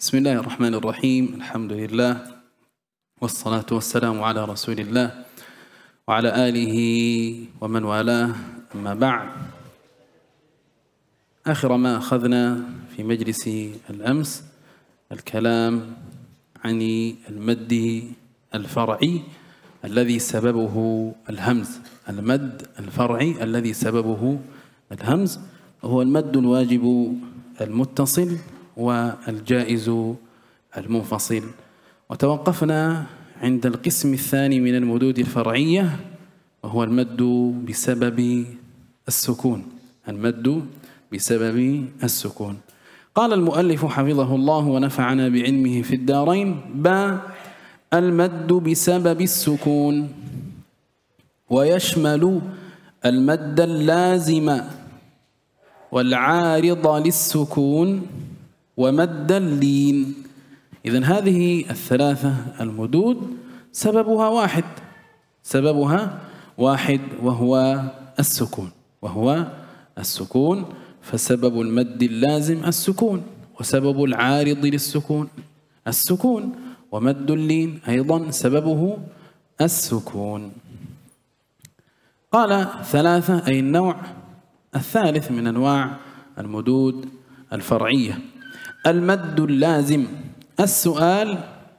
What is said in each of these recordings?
بسم الله الرحمن الرحيم الحمد لله والصلاة والسلام على رسول الله وعلى آله ومن والاه أما بعد آخر ما أخذنا في مجلس الأمس الكلام عن المد الفرعي الذي سببه الهمز المد الفرعي الذي سببه الهمز هو المد الواجب المتصل والجائز المنفصل وتوقفنا عند القسم الثاني من المدود الفرعية وهو المد بسبب السكون المد بسبب السكون قال المؤلف حفظه الله ونفعنا بعلمه في الدارين با المد بسبب السكون ويشمل المد اللازم والعارض للسكون وما الدلين إذا هذه الثلاثة المدود سببها واحد سببها واحد وهو السكون وهو السكون فسبب المد اللازم السكون وسبب العارض للسكون السكون ومد اللين أيضا سببه السكون قال ثلاثة أي النوع الثالث من أنواع المدود الفرعية المد اللازم السؤال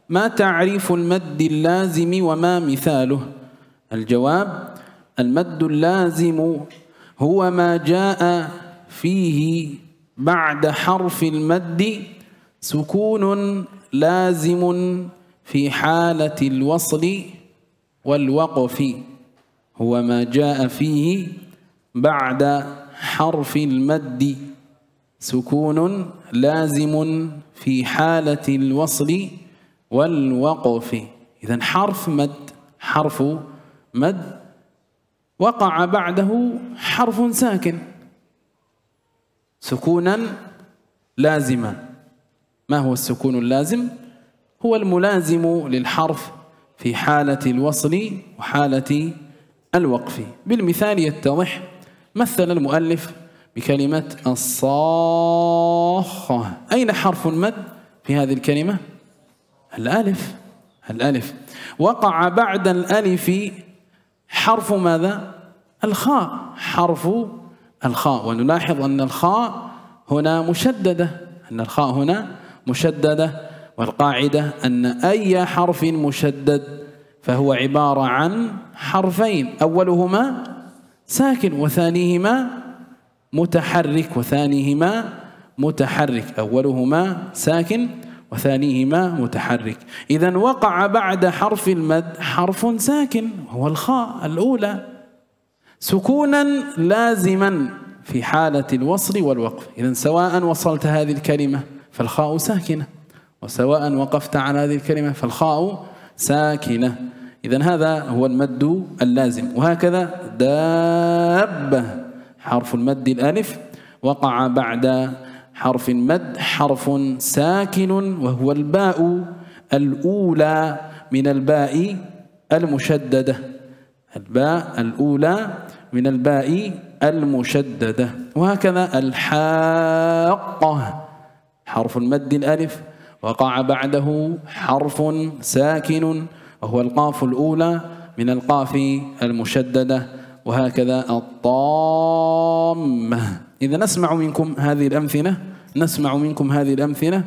ما تعريف المد اللازم وما مثاله الجواب المد اللازم هو ما جاء فيه بعد حرف المد سكون لازم في حالة الوصل والوقف هو ما جاء فيه بعد حرف المد سكون لازم في حالة الوصل والوقف إذا حرف مد حرف مد وقع بعده حرف ساكن سكونا لازما ما هو السكون اللازم؟ هو الملازم للحرف في حالة الوصل وحالة الوقف بالمثال يتضح مثل المؤلف بكلمة الصاخة أين حرف المد في هذه الكلمة الألف الألف وقع بعد الألف حرف ماذا الخاء حرف الخاء ونلاحظ أن الخاء هنا مشددة أن الخاء هنا مشددة والقاعدة أن أي حرف مشدد فهو عبارة عن حرفين أولهما ساكن وثانيهما متحرك وثانيهما متحرك أولهما ساكن وثانيهما متحرك إذا وقع بعد حرف المد حرف ساكن هو الخاء الأولى سكونا لازما في حالة الوصل والوقف إذا سواء وصلت هذه الكلمة فالخاء ساكنة وسواء وقفت على هذه الكلمة فالخاء ساكنة إذا هذا هو المد اللازم وهكذا دابة حرف المد الألف وقع بعد حرف المد حرف ساكن وهو الباء الأولى من الباء المشددة الباء الأولى من الباء المشددة وهكذا الحاقة حرف المد الألف وقع بعده حرف ساكن وهو القاف الأولى من القاف المشددة وهكذا الطامة إذا نسمع منكم هذه الأمثلة نسمع منكم هذه الأمثلة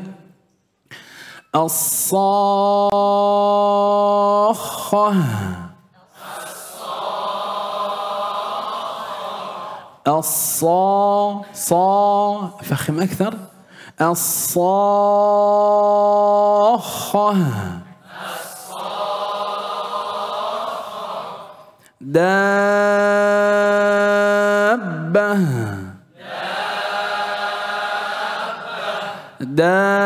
الصاخة الصا صا فخم أكثر الصاخة دابة دابة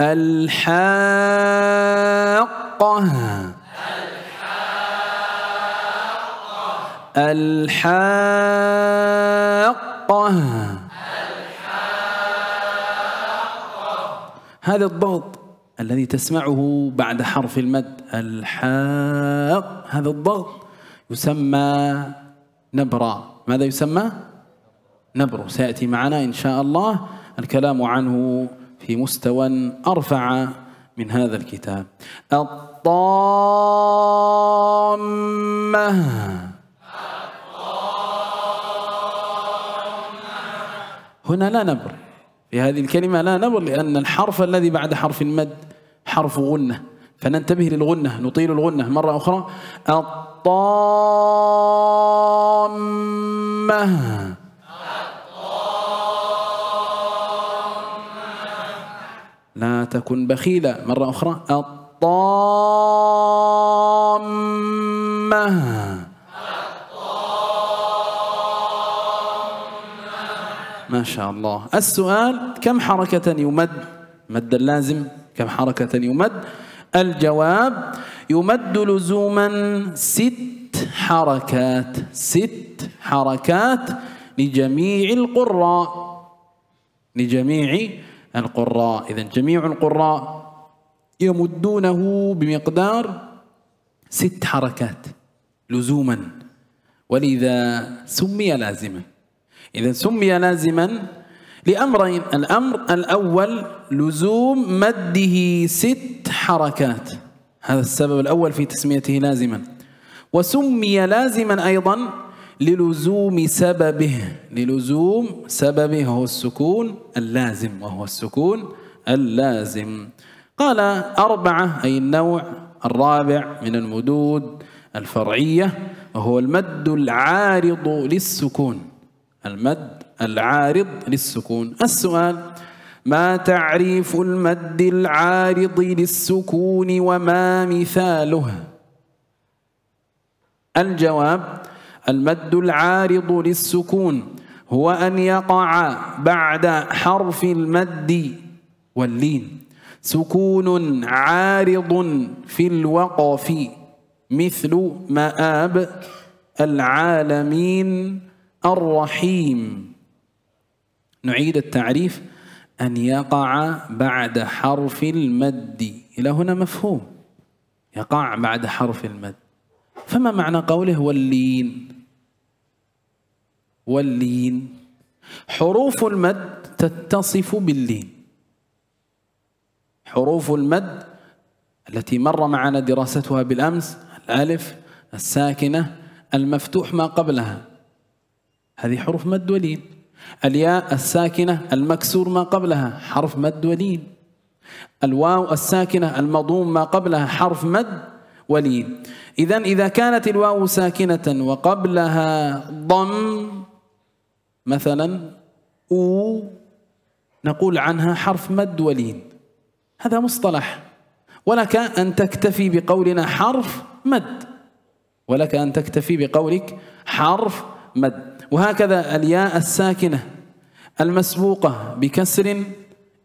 الحاقة الحاقة الحاقة هذا الضغط الذي تسمعه بعد حرف المد الحاء هذا الضغط يسمى نبرا ماذا يسمى؟ نبر سيأتي معنا إن شاء الله الكلام عنه في مستوى أرفع من هذا الكتاب الطامة هنا لا نبر في هذه الكلمة لا نظر لأن الحرف الذي بعد حرف المد حرف غنة فننتبه للغنة نطيل الغنة مرة أخرى الطامة لا تكن بخيلا مرة أخرى الطامة ما شاء الله السؤال كم حركة يمد مد اللازم كم حركة يمد الجواب يمد لزوما ست حركات ست حركات لجميع القراء لجميع القراء إذا جميع القراء يمدونه بمقدار ست حركات لزوما ولذا سمي لازما إذا سمي لازما لأمرين الأمر الأول لزوم مده ست حركات هذا السبب الأول في تسميته لازما وسمي لازما أيضا للزوم سببه للزوم سببه هو السكون اللازم وهو السكون اللازم قال أربعة أي النوع الرابع من المدود الفرعية وهو المد العارض للسكون المد العارض للسكون السؤال ما تعريف المد العارض للسكون وما مثاله الجواب المد العارض للسكون هو أن يقع بعد حرف المد واللين سكون عارض في الوقف مثل مآب العالمين الرحيم نعيد التعريف أن يقع بعد حرف المد إلى هنا مفهوم يقع بعد حرف المد فما معنى قوله واللين واللين حروف المد تتصف باللين حروف المد التي مر معنا دراستها بالأمس الألف الساكنة المفتوح ما قبلها هذه حروف مد ولين الياء الساكنة المكسور ما قبلها حرف مد ولين الواو الساكنة المضوم ما قبلها حرف مد ولين إذا إذا كانت الواو ساكنة وقبلها ضم مثلا أو نقول عنها حرف مد ولين هذا مصطلح ولك أن تكتفي بقولنا حرف مد ولك أن تكتفي بقولك حرف مد وهكذا الياء الساكنة المسبوقة بكسر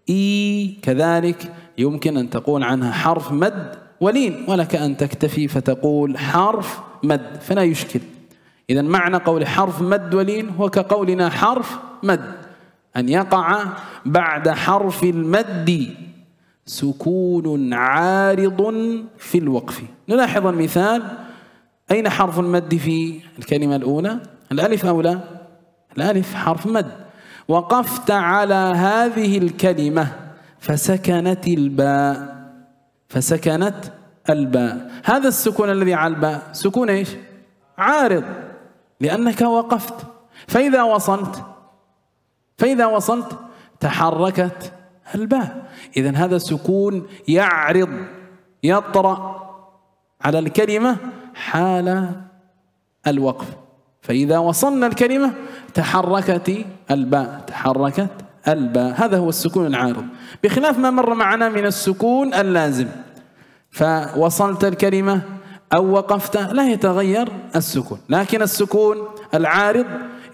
إي كذلك يمكن أن تقول عنها حرف مد ولين ولك أن تكتفي فتقول حرف مد فلا يشكل إذا معنى قول حرف مد ولين هو كقولنا حرف مد أن يقع بعد حرف المد سكون عارض في الوقف نلاحظ المثال أين حرف المد في الكلمة الأولى الألف أو لا الألف حرف مد وقفت على هذه الكلمة فسكنت الباء فسكنت الباء هذا السكون الذي على الباء سكون إيش عارض لأنك وقفت فإذا وصلت فإذا وصلت تحركت الباء إذا هذا سكون يعرض يطرأ على الكلمة حال الوقف فإذا وصلنا الكلمة تحركت الباء تحركت الباء هذا هو السكون العارض بخلاف ما مر معنا من السكون اللازم فوصلت الكلمة أو وقفت لا يتغير السكون لكن السكون العارض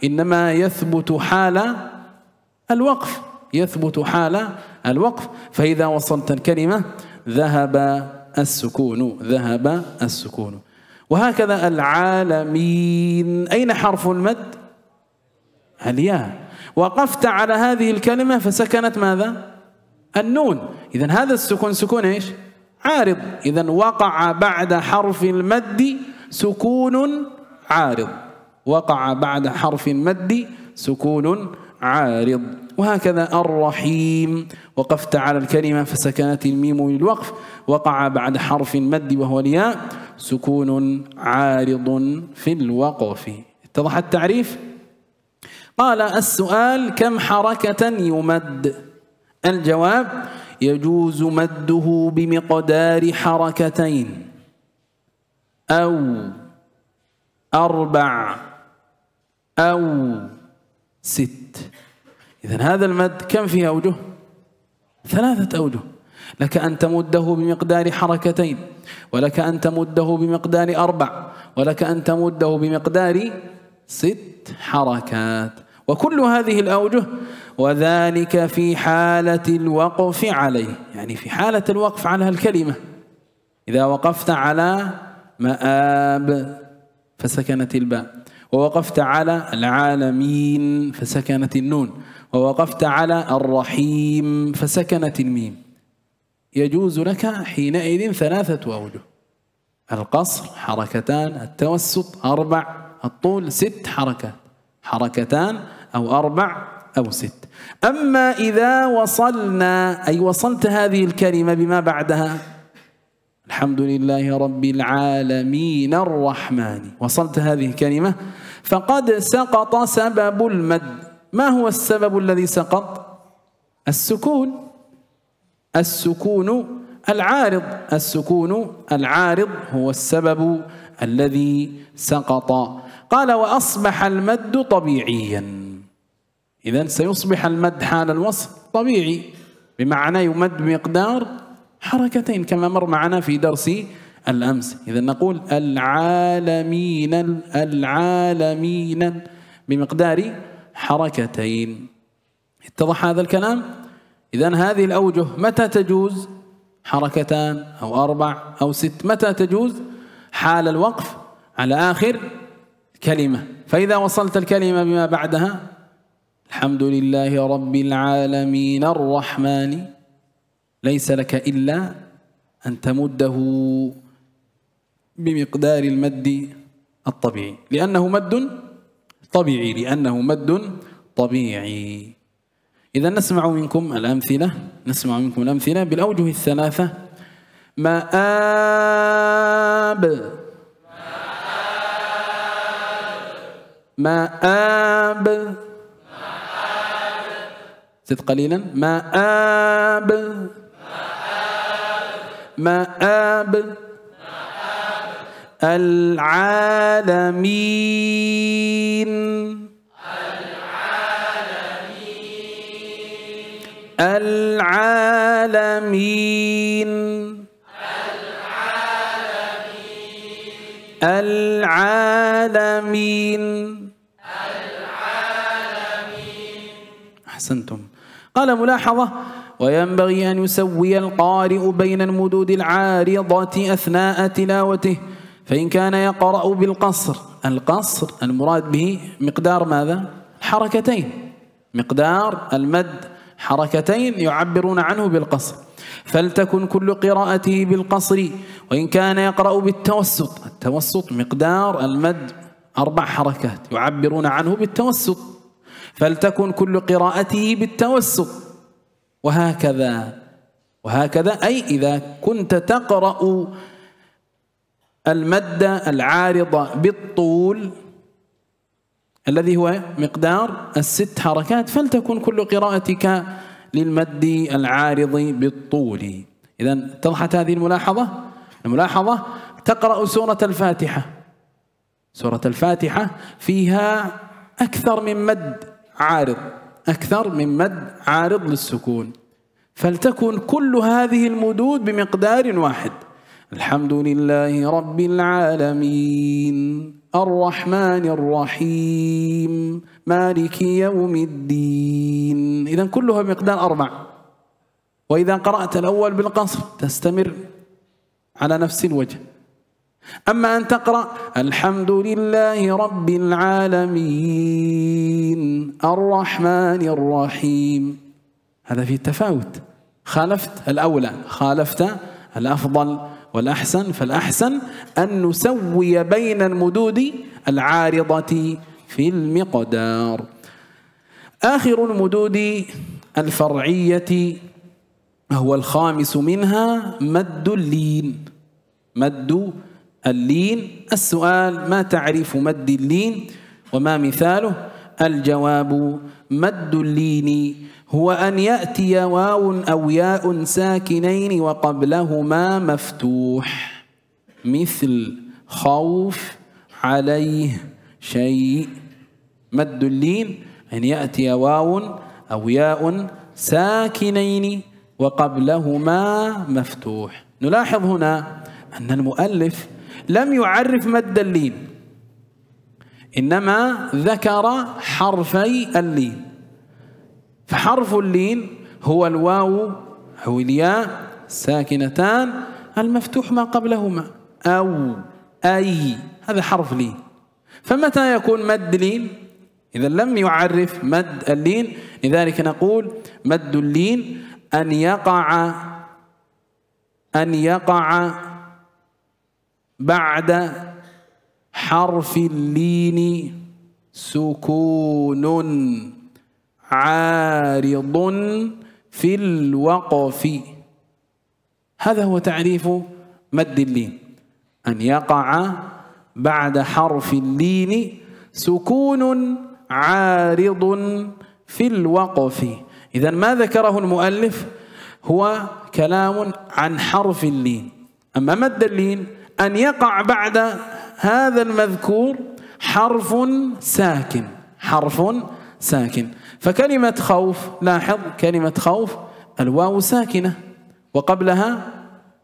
إنما يثبت حال الوقف يثبت حال الوقف فإذا وصلت الكلمة ذهب السكون ذهب السكون وهكذا العالمين أين حرف المد الياء وقفت على هذه الكلمة فسكنت ماذا النون إذا هذا السكون سكون إيش عارض إذا وقع بعد حرف المد سكون عارض وقع بعد حرف المد سكون عارض. عارض وهكذا الرحيم وقفت على الكلمة فسكنت الميم للوقف وقع بعد حرف المد وهو الياء سكون عارض في الوقف اتضح التعريف قال السؤال كم حركة يمد الجواب يجوز مده بمقدار حركتين أو أربع أو ست إذا هذا المد كم فيه أوجه ثلاثة أوجه لك أن تمده بمقدار حركتين ولك أن تمده بمقدار أربع ولك أن تمده بمقدار ست حركات وكل هذه الأوجه وذلك في حالة الوقف عليه يعني في حالة الوقف على الكلمة إذا وقفت على مآب فسكنت الباء ووقفت على العالمين فسكنت النون ووقفت على الرحيم فسكنت الميم يجوز لك حينئذ ثلاثة أوجه القصر حركتان التوسط أربع الطول ست حركات حركتان أو أربع أو ست أما إذا وصلنا أي وصلت هذه الكلمة بما بعدها الحمد لله رب العالمين الرحمن وصلت هذه الكلمة فقد سقط سبب المد ما هو السبب الذي سقط السكون السكون العارض السكون العارض هو السبب الذي سقط قال وأصبح المد طبيعيا إذا سيصبح المد حال الوصف طبيعي بمعنى يمد بمقدار حركتين كما مر معنا في درس الأمس إذا نقول العالمين العالمين بمقدار حركتين اتضح هذا الكلام إذا هذه الأوجه متى تجوز حركتان أو أربع أو ست متى تجوز حال الوقف على آخر كلمة فإذا وصلت الكلمة بما بعدها الحمد لله رب العالمين الرحمن ليس لك إلا أن تمده بمقدار المد الطبيعي لأنه مد طبيعي لأنه مد طبيعي إذا نسمع منكم الأمثلة نسمع منكم الأمثلة بالأوجه الثلاثة مآب مآب زد قليلا مآب مآب العالمين العالمين العالمين العالمين أحسنتم قال ملاحظة وينبغي أن يسوي القارئ بين المدود العارضة أثناء تلاوته فإن كان يقرأ بالقصر القصر المراد به مقدار ماذا؟ حركتين مقدار المد حركتين يعبرون عنه بالقصر فلتكن كل قراءته بالقصر وإن كان يقرأ بالتوسط التوسط مقدار المد أربع حركات يعبرون عنه بالتوسط فلتكن كل قراءته بالتوسط وهكذا وهكذا أي إذا كنت تقرأ المد العارضة بالطول الذي هو مقدار الست حركات فلتكن كل قراءتك للمد العارض بالطول إذا اتضحت هذه الملاحظة الملاحظة تقرأ سورة الفاتحة سورة الفاتحة فيها أكثر من مد عارض أكثر من مد عارض للسكون فلتكن كل هذه المدود بمقدار واحد الحمد لله رب العالمين الرحمن الرحيم مالك يوم الدين إذا كلها بمقدار أربع وإذا قرأت الأول بالقصر تستمر على نفس الوجه أما أن تقرأ الحمد لله رب العالمين الرحمن الرحيم هذا فيه تفاوت خالفت الأولى خالفت الأفضل والأحسن فالأحسن أن نسوي بين المدود العارضة في المقدار آخر المدود الفرعية هو الخامس منها مد اللين مد اللين السؤال ما تعريف مد اللين وما مثاله الجواب مد اللين هو أن يأتي واو أو ياء ساكنين وقبلهما مفتوح مثل خوف عليه شيء مد اللين أن يأتي واو أو ياء ساكنين وقبلهما مفتوح نلاحظ هنا أن المؤلف لم يعرف ما الدليل إنما ذكر حرفي اللين فحرف اللين هو الواو أو الياء ساكنتان المفتوح ما قبلهما أو أي هذا حرف لين فمتى يكون مد لين إذا لم يعرف مد اللين لذلك نقول مد اللين أن يقع أن يقع بعد حرف اللين سكون عارض في الوقف هذا هو تعريف مد اللين أن يقع بعد حرف اللين سكون عارض في الوقف إذا ما ذكره المؤلف هو كلام عن حرف اللين أما مد اللين أن يقع بعد هذا المذكور حرف ساكن حرف ساكن فكلمة خوف لاحظ كلمة خوف الواو ساكنة وقبلها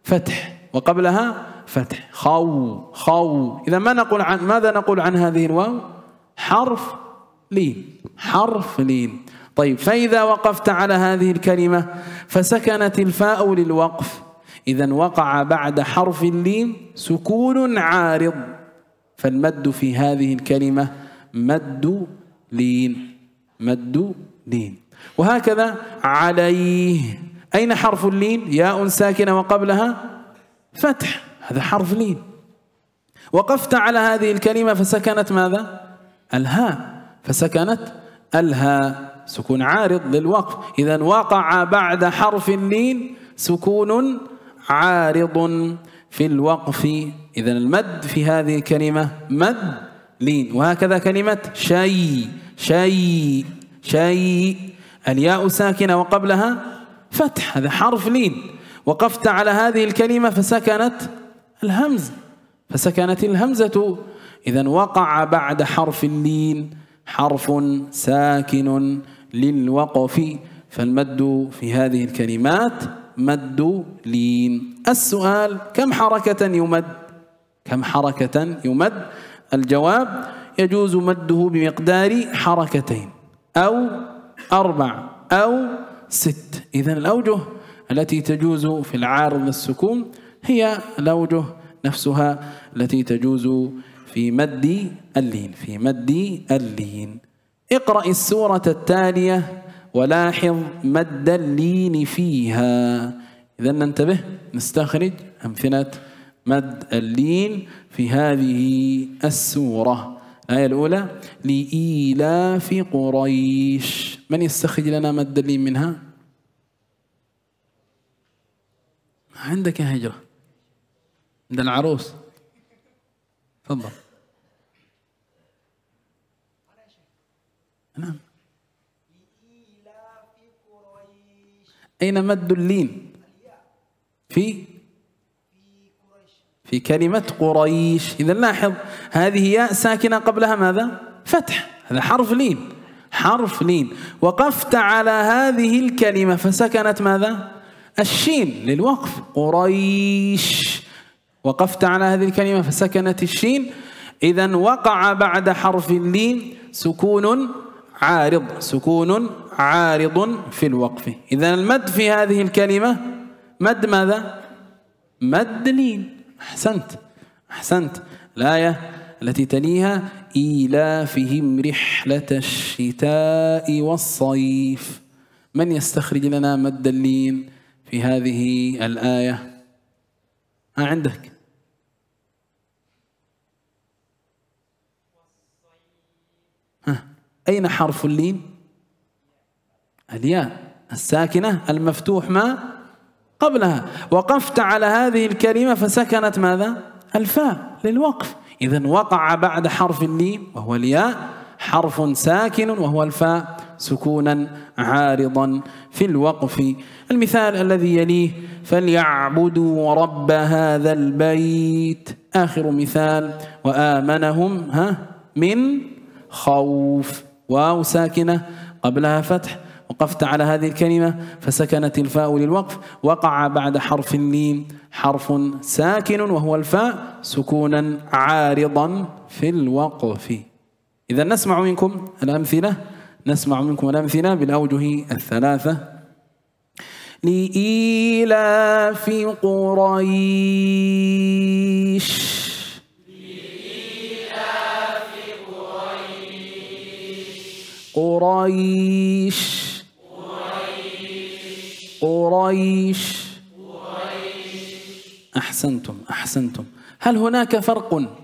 فتح وقبلها فتح خو خو إذا ما نقول عن ماذا نقول عن هذه الواو حرف لين حرف لين طيب فإذا وقفت على هذه الكلمة فسكنت الفاء للوقف إذا وقع بعد حرف اللين سكون عارض فالمد في هذه الكلمة مد لين مد لين وهكذا عليه أين حرف اللين ياء ساكنة وقبلها فتح هذا حرف لين وقفت على هذه الكلمة فسكنت ماذا الهاء فسكنت الهاء سكون عارض للوقف إذا وقع بعد حرف اللين سكون عارض في الوقف إذا المد في هذه الكلمة مد لين وهكذا كلمة شيء شيء شيء الياء ساكنة وقبلها فتح هذا حرف لين وقفت على هذه الكلمة فسكنت الهمز فسكنت الهمزة إذا وقع بعد حرف اللين حرف ساكن للوقف فالمد في هذه الكلمات لين السؤال كم حركة يمد كم حركة يمد الجواب يجوز مده بمقدار حركتين أو أربع أو ست إذا الأوجه التي تجوز في العارض السكون هي الأوجه نفسها التي تجوز في مد اللين في مد اللين اقرأ السورة التالية ولاحظ مد اللين فيها إذا ننتبه نستخرج أمثلة مد اللين في هذه السورة الآية الأولى لإيلاف قريش من يستخرج لنا مد اللين منها؟ عندك يا هجرة عند العروس تفضل نعم أين مد اللين في في كلمة قريش إذا لاحظ هذه ياء ساكنة قبلها ماذا فتح هذا حرف لين حرف لين وقفت على هذه الكلمة فسكنت ماذا الشين للوقف قريش وقفت على هذه الكلمة فسكنت الشين إذا وقع بعد حرف اللين سكون عارض سكون عارض في الوقف إذا المد في هذه الكلمة مد ماذا؟ مد دليل أحسنت أحسنت الآية التي تليها إيلافهم رحلة الشتاء والصيف من يستخرج لنا مد اللين في هذه الآية ها عندك ها أين حرف اللين الياء الساكنة المفتوح ما قبلها وقفت على هذه الكلمة فسكنت ماذا الفاء للوقف إذا وقع بعد حرف الميم وهو الياء حرف ساكن وهو الفاء سكونا عارضا في الوقف المثال الذي يليه فليعبدوا رب هذا البيت آخر مثال وآمنهم ها من خوف واو ساكنة قبلها فتح وقفت على هذه الكلمة فسكنت الفاء للوقف وقع بعد حرف الميم حرف ساكن وهو الفاء سكونا عارضا في الوقف إذا نسمع منكم الأمثلة نسمع منكم الأمثلة بالأوجه الثلاثة لإيلاف قريش قريش قريش أحسنتم أحسنتم هل هناك فرق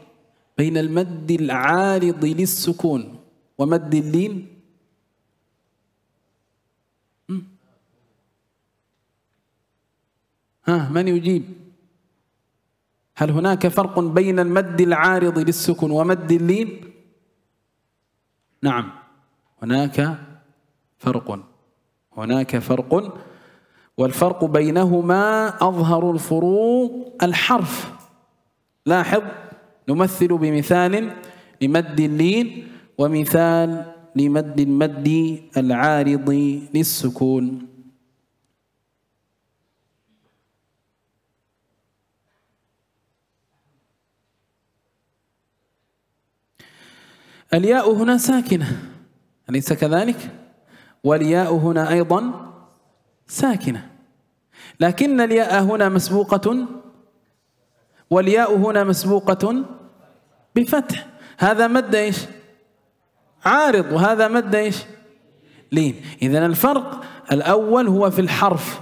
بين المد العارض للسكون ومد اللين ها من يجيب هل هناك فرق بين المد العارض للسكون ومد اللين نعم هناك فرق هناك فرق والفرق بينهما أظهر الفروق الحرف لاحظ نمثل بمثال لمد اللين ومثال لمد المد العارض للسكون الياء هنا ساكنة أليس كذلك؟ والياء هنا أيضا ساكنة لكن الياء هنا مسبوقة والياء هنا مسبوقة بفتح هذا مد ايش؟ عارض وهذا مد ايش؟ لين إذا الفرق الأول هو في الحرف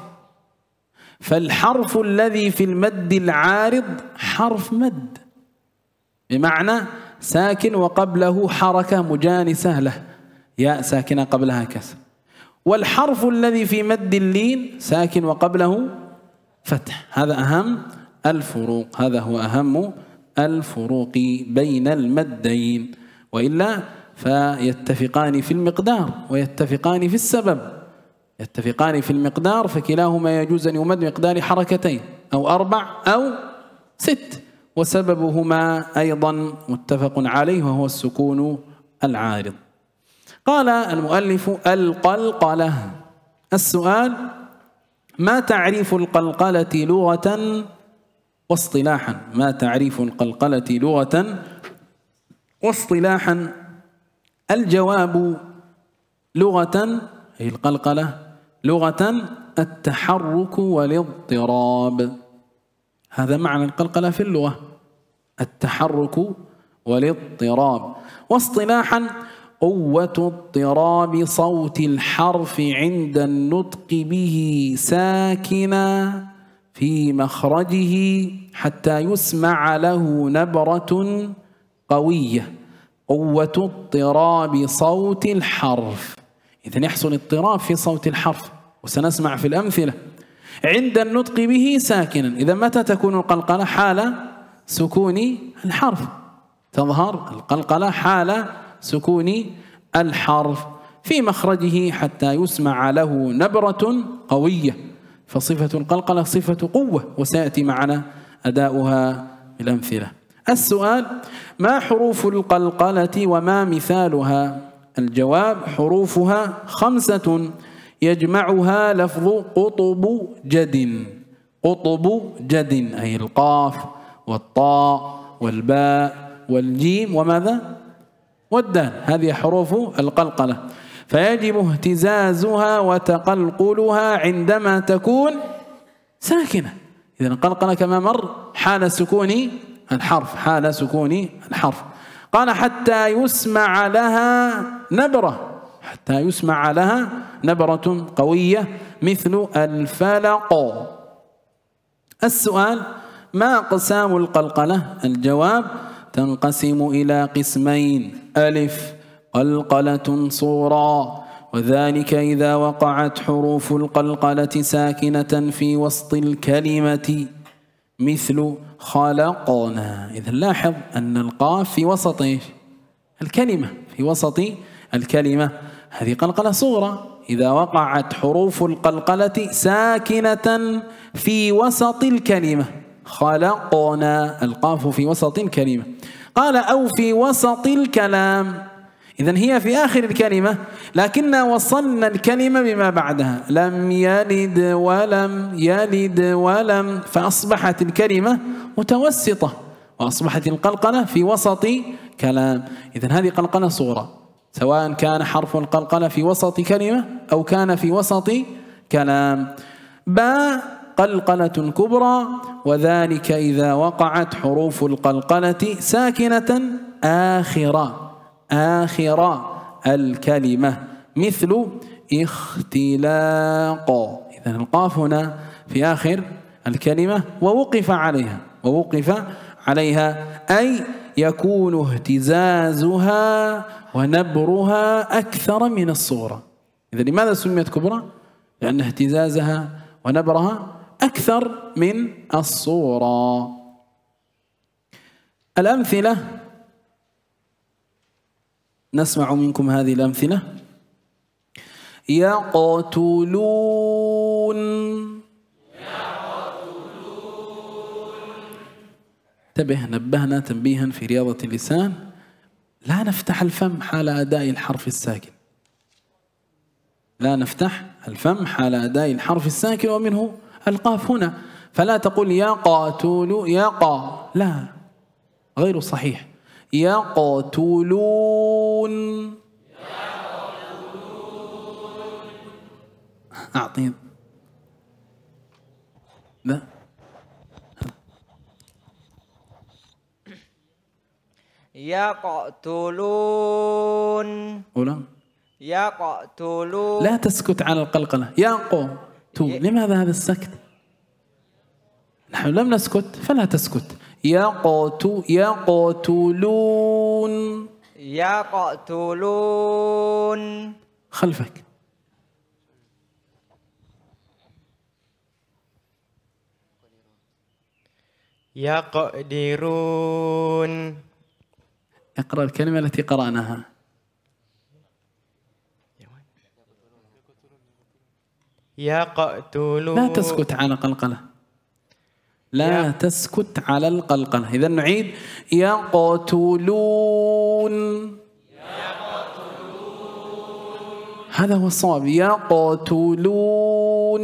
فالحرف الذي في المد العارض حرف مد بمعنى ساكن وقبله حركة مجانسة له ياء ساكنة قبلها كسر والحرف الذي في مد اللين ساكن وقبله فتح هذا أهم الفروق هذا هو أهم الفروق بين المدين وإلا فيتفقان في المقدار ويتفقان في السبب يتفقان في المقدار فكلاهما يجوز أن يمد مقدار حركتين أو أربع أو ست وسببهما أيضا متفق عليه وهو السكون العارض قال المؤلف القلقلة السؤال ما تعريف القلقلة لغة واصطلاحا ما تعريف القلقلة لغة واصطلاحا الجواب لغة أي القلقلة لغة التحرك والاضطراب هذا معنى القلقلة في اللغة التحرك والاضطراب واصطلاحا قوة اضطراب صوت الحرف عند النطق به ساكنا في مخرجه حتى يسمع له نبرة قوية قوة اضطراب صوت الحرف إذا يحصل اضطراب في صوت الحرف وسنسمع في الأمثلة عند النطق به ساكنا إذا متى تكون القلقلة حال سكون الحرف تظهر القلقلة حال سكون الحرف في مخرجه حتى يسمع له نبرة قوية فصفة القلقلة صفة قوة وسيأتي معنا أداؤها بالأمثلة السؤال ما حروف القلقلة وما مثالها الجواب حروفها خمسة يجمعها لفظ قطب جد قطب جد أي القاف والطاء والباء والجيم وماذا والدال هذه حروف القلقلة فيجب اهتزازها وتقلقلها عندما تكون ساكنة إذا القلقلة كما مر حال سكون الحرف حال سكون الحرف قال حتى يسمع لها نبرة حتى يسمع لها نبرة قوية مثل الفلق السؤال ما أقسام القلقلة الجواب تنقسم إلى قسمين ألف قلقلة صورا وذلك إذا وقعت حروف القلقلة ساكنة في وسط الكلمة مثل خلقنا إذا لاحظ أن القاف في وسط إيش؟ الكلمة في وسط الكلمة هذه قلقلة صغرى إذا وقعت حروف القلقلة ساكنة في وسط الكلمة خلقنا القاف في وسط الكلمة قال أو في وسط الكلام إذا هي في آخر الكلمة لكن وصلنا الكلمة بما بعدها لم يلد ولم يلد ولم فأصبحت الكلمة متوسطة وأصبحت القلقلة في وسط كلام إذا هذه قلقلة صورة سواء كان حرف القلقلة في وسط كلمة أو كان في وسط كلام باء قلقلة كبرى وذلك إذا وقعت حروف القلقلة ساكنة آخر آخر الكلمة مثل اختلاق إذا القاف هنا في آخر الكلمة ووقف عليها ووقف عليها أي يكون اهتزازها ونبرها أكثر من الصغرى إذا لماذا سميت كبرى؟ لأن اهتزازها ونبرها أكثر من الصورة الأمثلة نسمع منكم هذه الأمثلة يقتلون انتبه نبهنا تنبيها في رياضة اللسان لا نفتح الفم حال أداء الحرف الساكن لا نفتح الفم حال أداء الحرف الساكن ومنه القاف هنا فلا تقول يقاتل قا لا غير صحيح يقتلون أعطيه لا يقتلون أولا يقتلون لا تسكت على القلقلة يقو لماذا هذا السكت نحن لم نسكت فلا تسكت يقتل يقتلون يقتلون خلفك يقدرون اقرأ الكلمة التي قرأناها يقتلون لا تسكت على قلقلة لا تسكت على القلقلة إذا نعيد يقتلون هذا هو الصواب يقتلون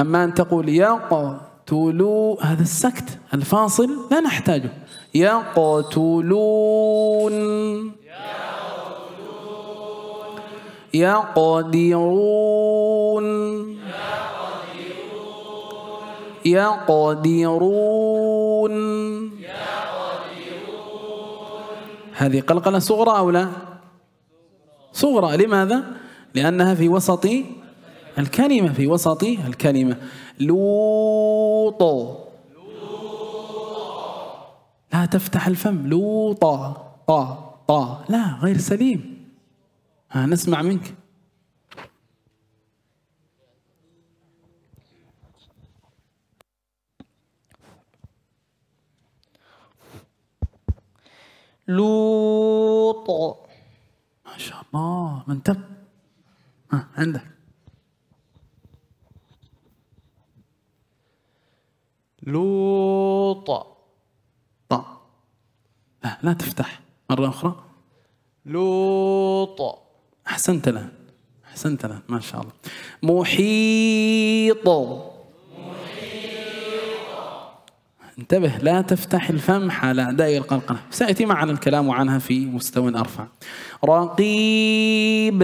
أما أن تقول يقتلون هذا السكت الفاصل لا نحتاجه يقتلون يقدرون يقدرون هذه قلقلة صغرى أو لا صغرى لماذا لأنها في وسط الكلمة في وسط الكلمة لوط لا تفتح الفم لوطا طا طا لا غير سليم ها نسمع منك لوط ما شاء الله من تب ها عندك لوط ط لا لا تفتح مرة أخرى لوط أحسنت الان أحسنت الان ما شاء الله محيط انتبه لا تفتح الفم حال أداء القلقلة سيأتي معنا الكلام عنها في مستوى أرفع رقيب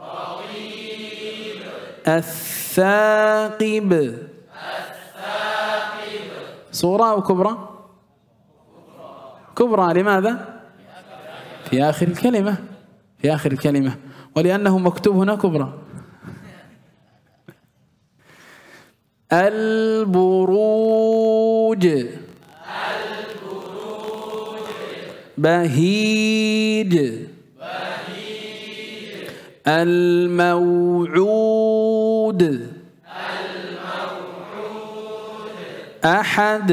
رقيب الثاقب الثاقب صغرى أو كبرى كبرى لماذا في آخر الكلمة في آخر الكلمة ولأنه مكتوب هنا كبرى البروج البروج بهيج بهيج الموعود الموعود أحد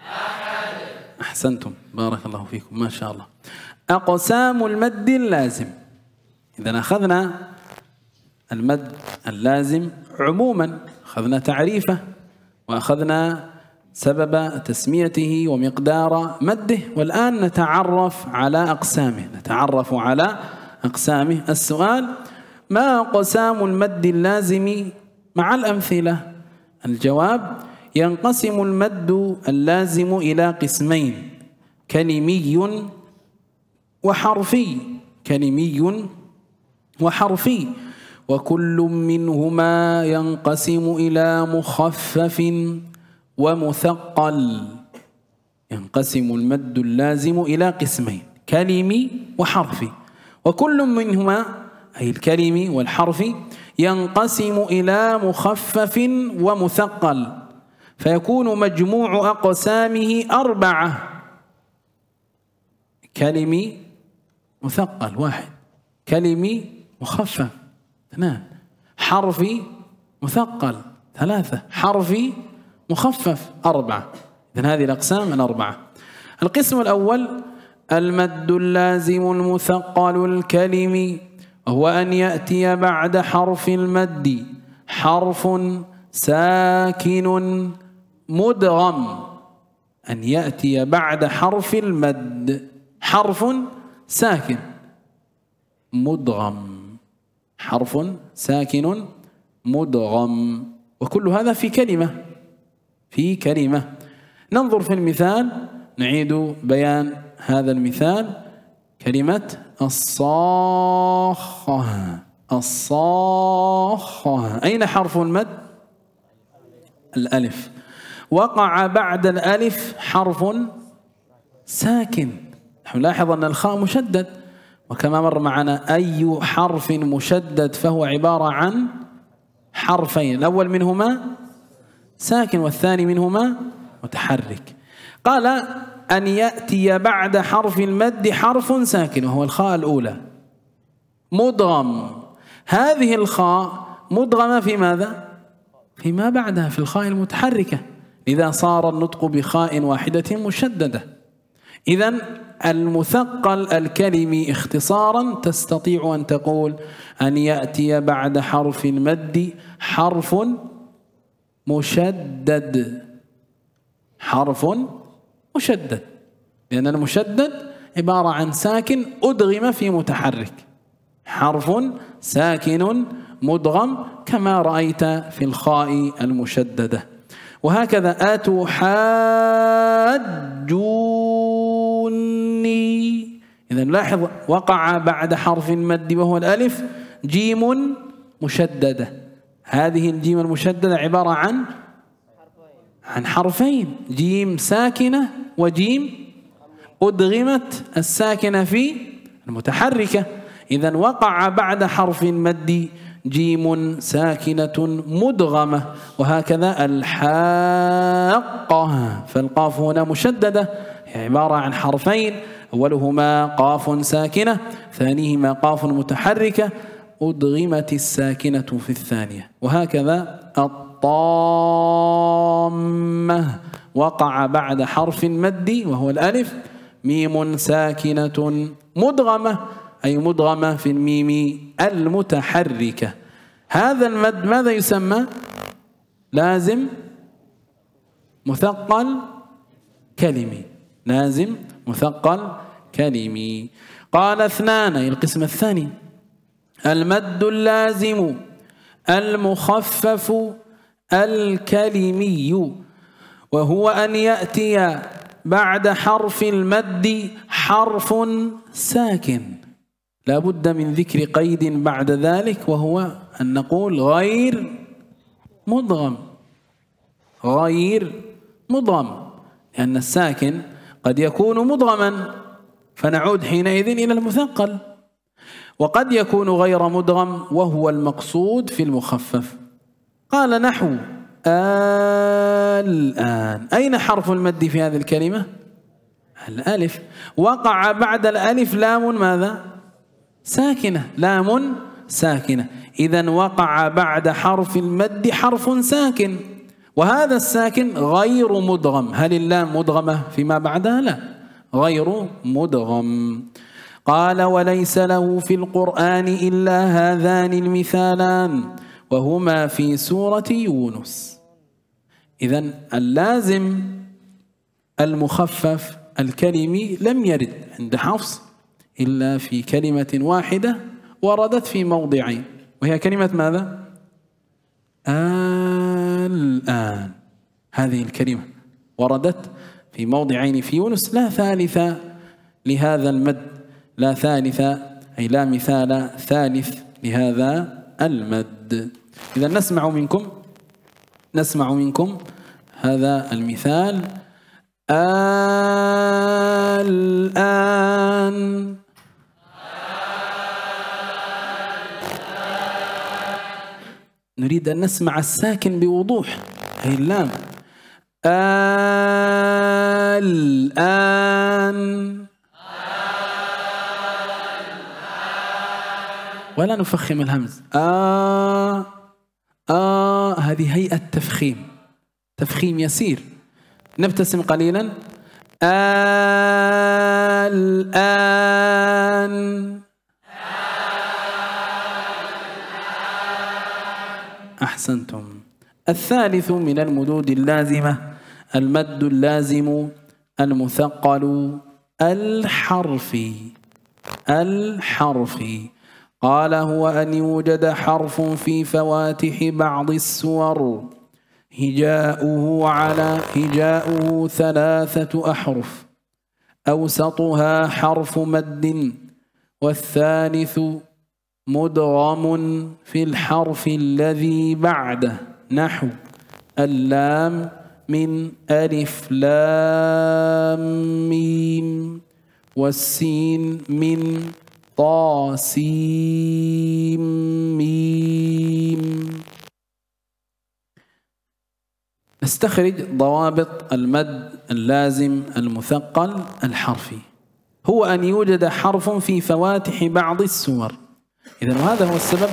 أحد أحسنتم بارك الله فيكم ما شاء الله أقسام المد اللازم إذا أخذنا المد اللازم عموما أخذنا تعريفه وأخذنا سبب تسميته ومقدار مده والآن نتعرف على أقسامه نتعرف على أقسامه السؤال ما أقسام المد اللازم مع الأمثلة الجواب ينقسم المد اللازم إلى قسمين كلمي وحرفي كلمي وحرفي وكل منهما ينقسم إلى مخفف ومثقل ينقسم المد اللازم إلى قسمين كلمي وحرفي وكل منهما أي الكلمي والحرفي ينقسم إلى مخفف ومثقل فيكون مجموع أقسامه أربعة كلمي مثقل واحد كلمي مخفف اثنان حرفي مثقل ثلاثة حرفي مخفف أربعة إذن هذه الأقسام الأربعة القسم الأول المد اللازم المثقل الكلم وهو أن يأتي بعد حرف المد حرف ساكن مدغم أن يأتي بعد حرف المد حرف ساكن مدغم حرف ساكن مدغم وكل هذا في كلمة في كلمة ننظر في المثال نعيد بيان هذا المثال كلمة الصاخة الصاخة أين حرف المد؟ الألف وقع بعد الألف حرف ساكن نحن نلاحظ أن الخاء مشدد وكما مر معنا أي حرف مشدد فهو عبارة عن حرفين الأول منهما ساكن والثاني منهما متحرك قال أن يأتي بعد حرف المد حرف ساكن وهو الخاء الأولى مدغم هذه الخاء مدغمة في ماذا؟ فيما بعدها في الخاء المتحركة إذا صار النطق بخاء واحدة مشددة إذا المثقل الكلمي اختصارا تستطيع أن تقول أن يأتي بعد حرف المد حرف مشدد حرف مشدد لأن المشدد عبارة عن ساكن أدغم في متحرك حرف ساكن مدغم كما رأيت في الخاء المشددة وهكذا أتحاجون إني إذا لاحظ وقع بعد حرف المد وهو الألف جيم مشددة هذه الجيم المشددة عبارة عن عن حرفين جيم ساكنة وجيم أدغمت الساكنة في المتحركة إذا وقع بعد حرف المد جيم ساكنة مدغمة وهكذا الحاقة فالقاف هنا مشددة هي يعني عبارة عن حرفين أولهما قاف ساكنة ثانيهما قاف متحركة أدغمت الساكنة في الثانية وهكذا الطامة وقع بعد حرف مدي وهو الألف ميم ساكنة مدغمة أي مدغمة في الميم المتحركة هذا المد ماذا يسمى لازم مثقل كلمي لازم مثقل كلمي قال اثنان أي القسم الثاني المد اللازم المخفف الكلمي وهو أن يأتي بعد حرف المد حرف ساكن لا بد من ذكر قيد بعد ذلك وهو أن نقول غير مضغم غير مضغم لأن الساكن قد يكون مضغما فنعود حينئذ إلى المثقل وقد يكون غير مدغم وهو المقصود في المخفف قال نحو الآن أين حرف المد في هذه الكلمة؟ الألف وقع بعد الألف لام ماذا؟ ساكنة لام ساكنة إذا وقع بعد حرف المد حرف ساكن وهذا الساكن غير مدغم هل اللام مدغمة فيما بعدها لا غير مدغم قال وليس له في القرآن إلا هذان المثالان وهما في سورة يونس إذا اللازم المخفف الكلمي لم يرد عند حفص إلا في كلمة واحدة وردت في موضعين وهي كلمة ماذا؟ الآن هذه الكلمة وردت في موضعين في يونس لا ثالث لهذا المد لا ثالث أي لا مثال ثالث لهذا المد إذا نسمع منكم نسمع منكم هذا المثال الآن نريد أن نسمع الساكن بوضوح هي اللام الآن ولا نفخم الهمز آه آه هذه هيئة تفخيم تفخيم يسير نبتسم قليلا الآن أحسنتم الثالث من المدود اللازمة المد اللازم المثقل الحرفي الحرفي قال هو أن يوجد حرف في فواتح بعض السور هجاؤه على هجاؤه ثلاثة أحرف أوسطها حرف مد والثالث مدغم في الحرف الذي بعده نحو اللام من ألف لام ميم والسين من طاسيم ميم نستخرج ضوابط المد اللازم المثقل الحرفي هو أن يوجد حرف في فواتح بعض السور إذا وهذا هو السبب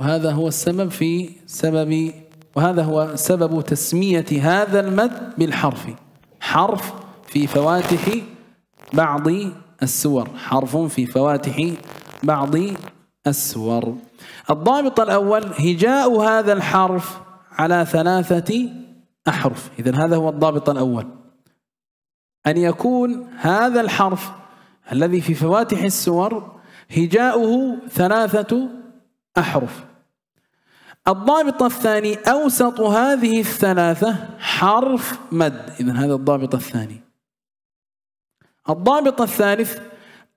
وهذا هو السبب في سبب وهذا هو سبب تسمية هذا المد بالحرف حرف في فواتح بعض السور حرف في فواتح بعض السور الضابط الأول هجاء هذا الحرف على ثلاثة أحرف إذا هذا هو الضابط الأول أن يكون هذا الحرف الذي في فواتح السور هجاؤه ثلاثة أحرف الضابط الثاني أوسط هذه الثلاثة حرف مد إذا هذا الضابط الثاني الضابط الثالث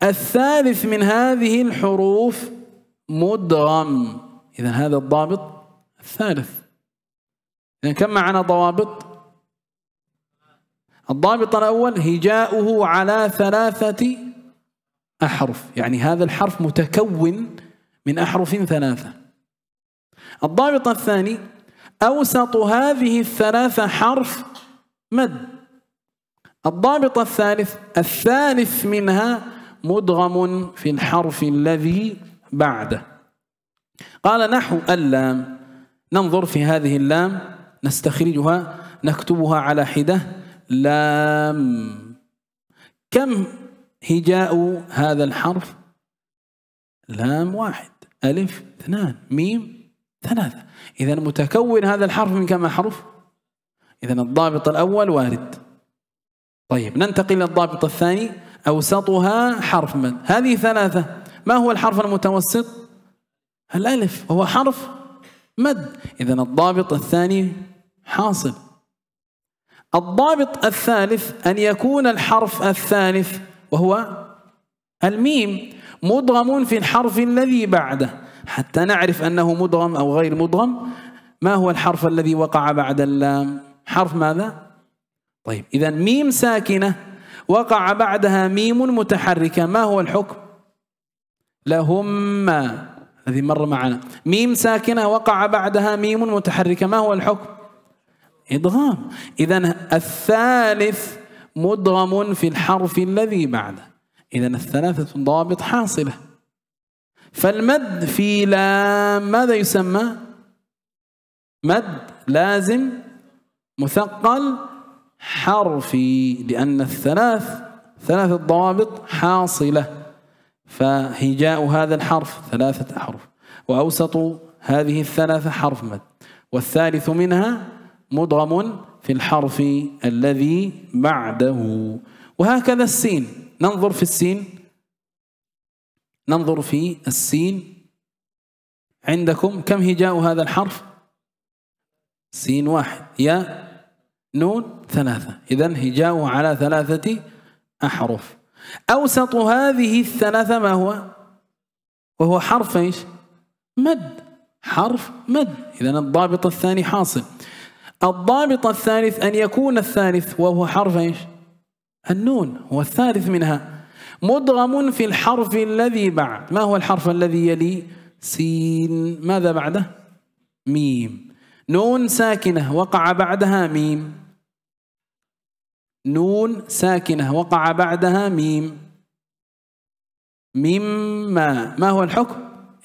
الثالث من هذه الحروف مدغم إذا هذا الضابط الثالث إذا كم معنا ضوابط الضابط الأول هجاؤه على ثلاثة أحرف يعني هذا الحرف متكون من أحرف ثلاثة الضابط الثاني أوسط هذه الثلاثة حرف مد الضابط الثالث الثالث منها مدغم في الحرف الذي بعده قال نحو اللام ننظر في هذه اللام نستخرجها نكتبها على حده لام كم هجاء هذا الحرف لام واحد ألف اثنان ميم ثلاثة إذا متكون هذا الحرف من كم حرف إذا الضابط الأول وارد طيب ننتقل إلى الضابط الثاني أوسطها حرف من هذه ثلاثة ما هو الحرف المتوسط الألف وهو حرف مد إذا الضابط الثاني حاصل الضابط الثالث أن يكون الحرف الثالث وهو الميم مضغم في الحرف الذي بعده حتى نعرف أنه مضغم أو غير مضغم ما هو الحرف الذي وقع بعد اللام حرف ماذا طيب إذا ميم ساكنة وقع بعدها ميم متحركة ما هو الحكم لهما هذه مر معنا ميم ساكنة وقع بعدها ميم متحركة ما هو الحكم إدغام إذا الثالث مدغم في الحرف الذي بعده إذا الثلاثة ضوابط حاصلة فالمد في لام ماذا يسمى مد لازم مثقل حرفي لأن الثلاث ثلاثة ضوابط حاصلة فهجاء هذا الحرف ثلاثة أحرف وأوسط هذه الثلاثة حرف مد والثالث منها مدغم في الحرف الذي بعده وهكذا السين ننظر في السين ننظر في السين عندكم كم هجاء هذا الحرف سين واحد يا نون ثلاثة إذا هجاء على ثلاثة أحرف أوسط هذه الثلاثة ما هو وهو حرف إيش مد حرف مد إذا الضابط الثاني حاصل الضابط الثالث أن يكون الثالث وهو حرف إيش النون هو الثالث منها مدغم في الحرف الذي بعد ما هو الحرف الذي يلي سين ماذا بعده ميم نون ساكنة وقع بعدها ميم نون ساكنة وقع بعدها ميم مما ما هو الحكم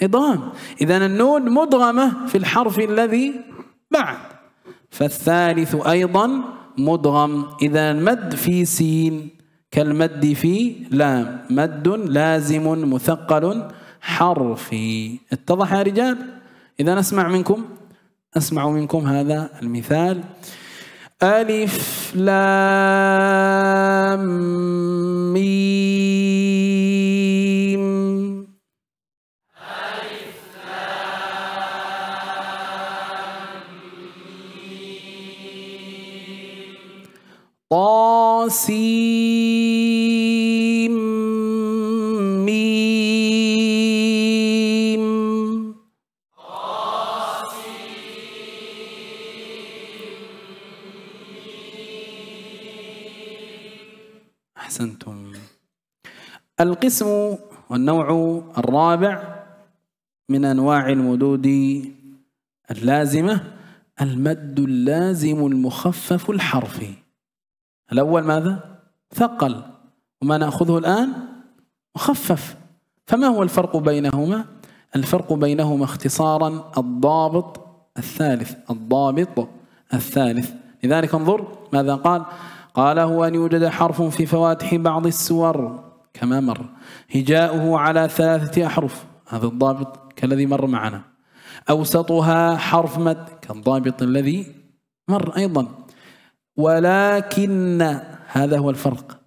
إضغام إذا النون مدغمة في الحرف الذي بعد فالثالث أيضا مدغم إذا المد في سين كالمد في لام مد لازم مثقل حرفي اتضح يا رجال إذا أسمع منكم أسمع منكم هذا المثال ألف لام ميم ميم أحسنتم القسم والنوع الرابع من أنواع المدود اللازمة المد اللازم المخفف الحرفي الأول ماذا؟ ثقل وما نأخذه الآن مخفف فما هو الفرق بينهما؟ الفرق بينهما اختصارا الضابط الثالث الضابط الثالث لذلك انظر ماذا قال قال هو أن يوجد حرف في فواتح بعض السور كما مر هجاؤه على ثلاثة أحرف هذا الضابط كالذي مر معنا أوسطها حرف مد كالضابط الذي مر أيضا ولكن هذا هو الفرق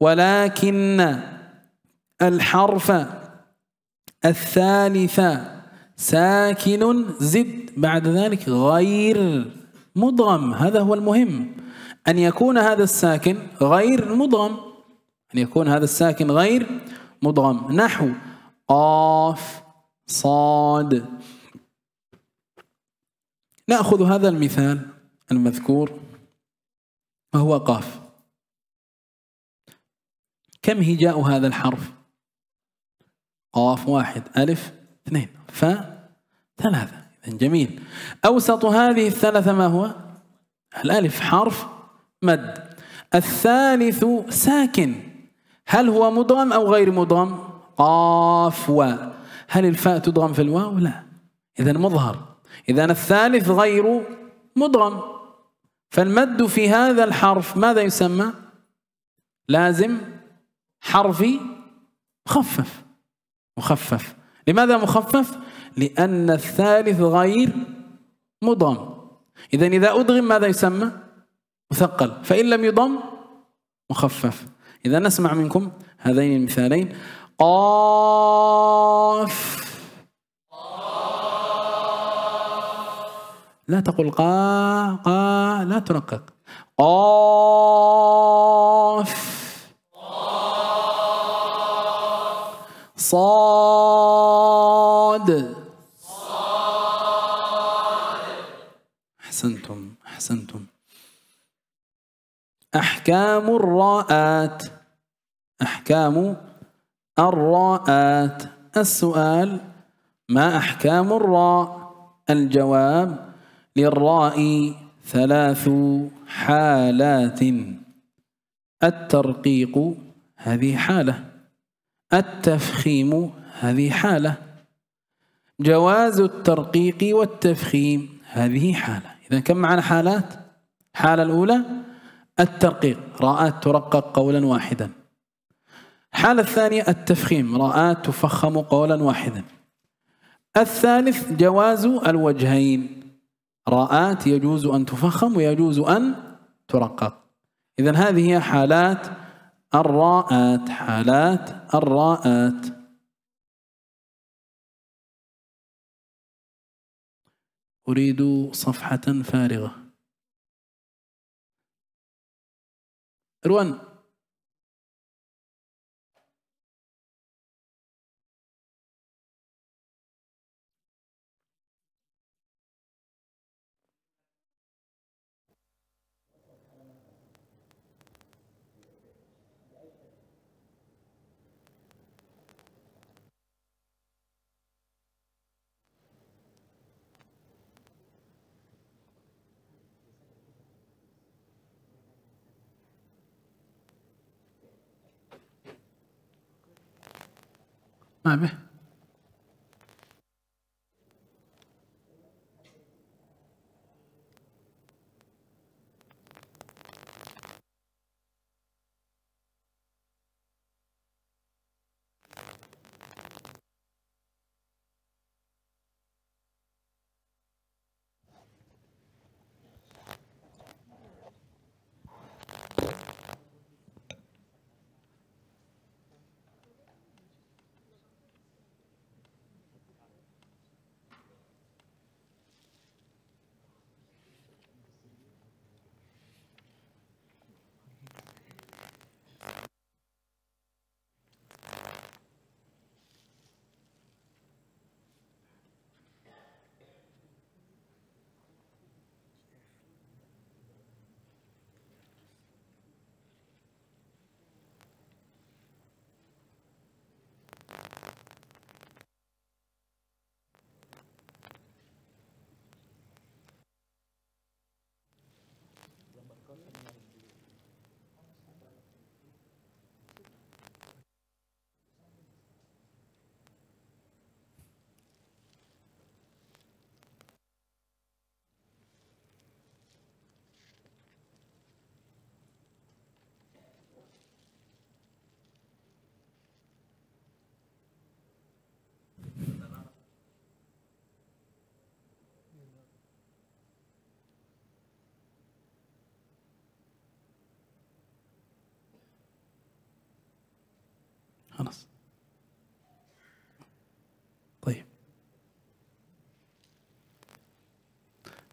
ولكن الحرف الثالث ساكن زد بعد ذلك غير مضغم هذا هو المهم أن يكون هذا الساكن غير مضغم أن يكون هذا الساكن غير مضغم نحو قاف صاد نأخذ هذا المثال المذكور وهو قاف كم هجاء هذا الحرف قاف واحد ألف اثنين ف ثلاثة إذن جميل أوسط هذه الثلاثة ما هو الألف حرف مد الثالث ساكن هل هو مضغم أو غير مضغم قاف و هل الفاء تضغم في الواو لا إذا مظهر إذا الثالث غير مضغم فالمد في هذا الحرف ماذا يسمى لازم حرفي مخفف مخفف لماذا مخفف لأن الثالث غير مضم إذا إذا أدغم ماذا يسمى مثقل فإن لم يضم مخفف إذا نسمع منكم هذين المثالين قاف لا تقل قا قا لا ترقق قاف صاد أحسنتم أحسنتم أحكام الراءات أحكام الراءات السؤال ما أحكام الراء الجواب للرائي ثلاث حالات الترقيق هذه حالة التفخيم هذه حالة جواز الترقيق والتفخيم هذه حالة إذا كم معنا حالات حاله الأولى الترقيق راءات ترقق قولا واحدا الحالة الثانية التفخيم راءات تفخم قولا واحدا الثالث جواز الوجهين راءات يجوز أن تفخم ويجوز أن ترقق إذا هذه هي حالات الراءات حالات الراءات أريد صفحة فارغة روان mean.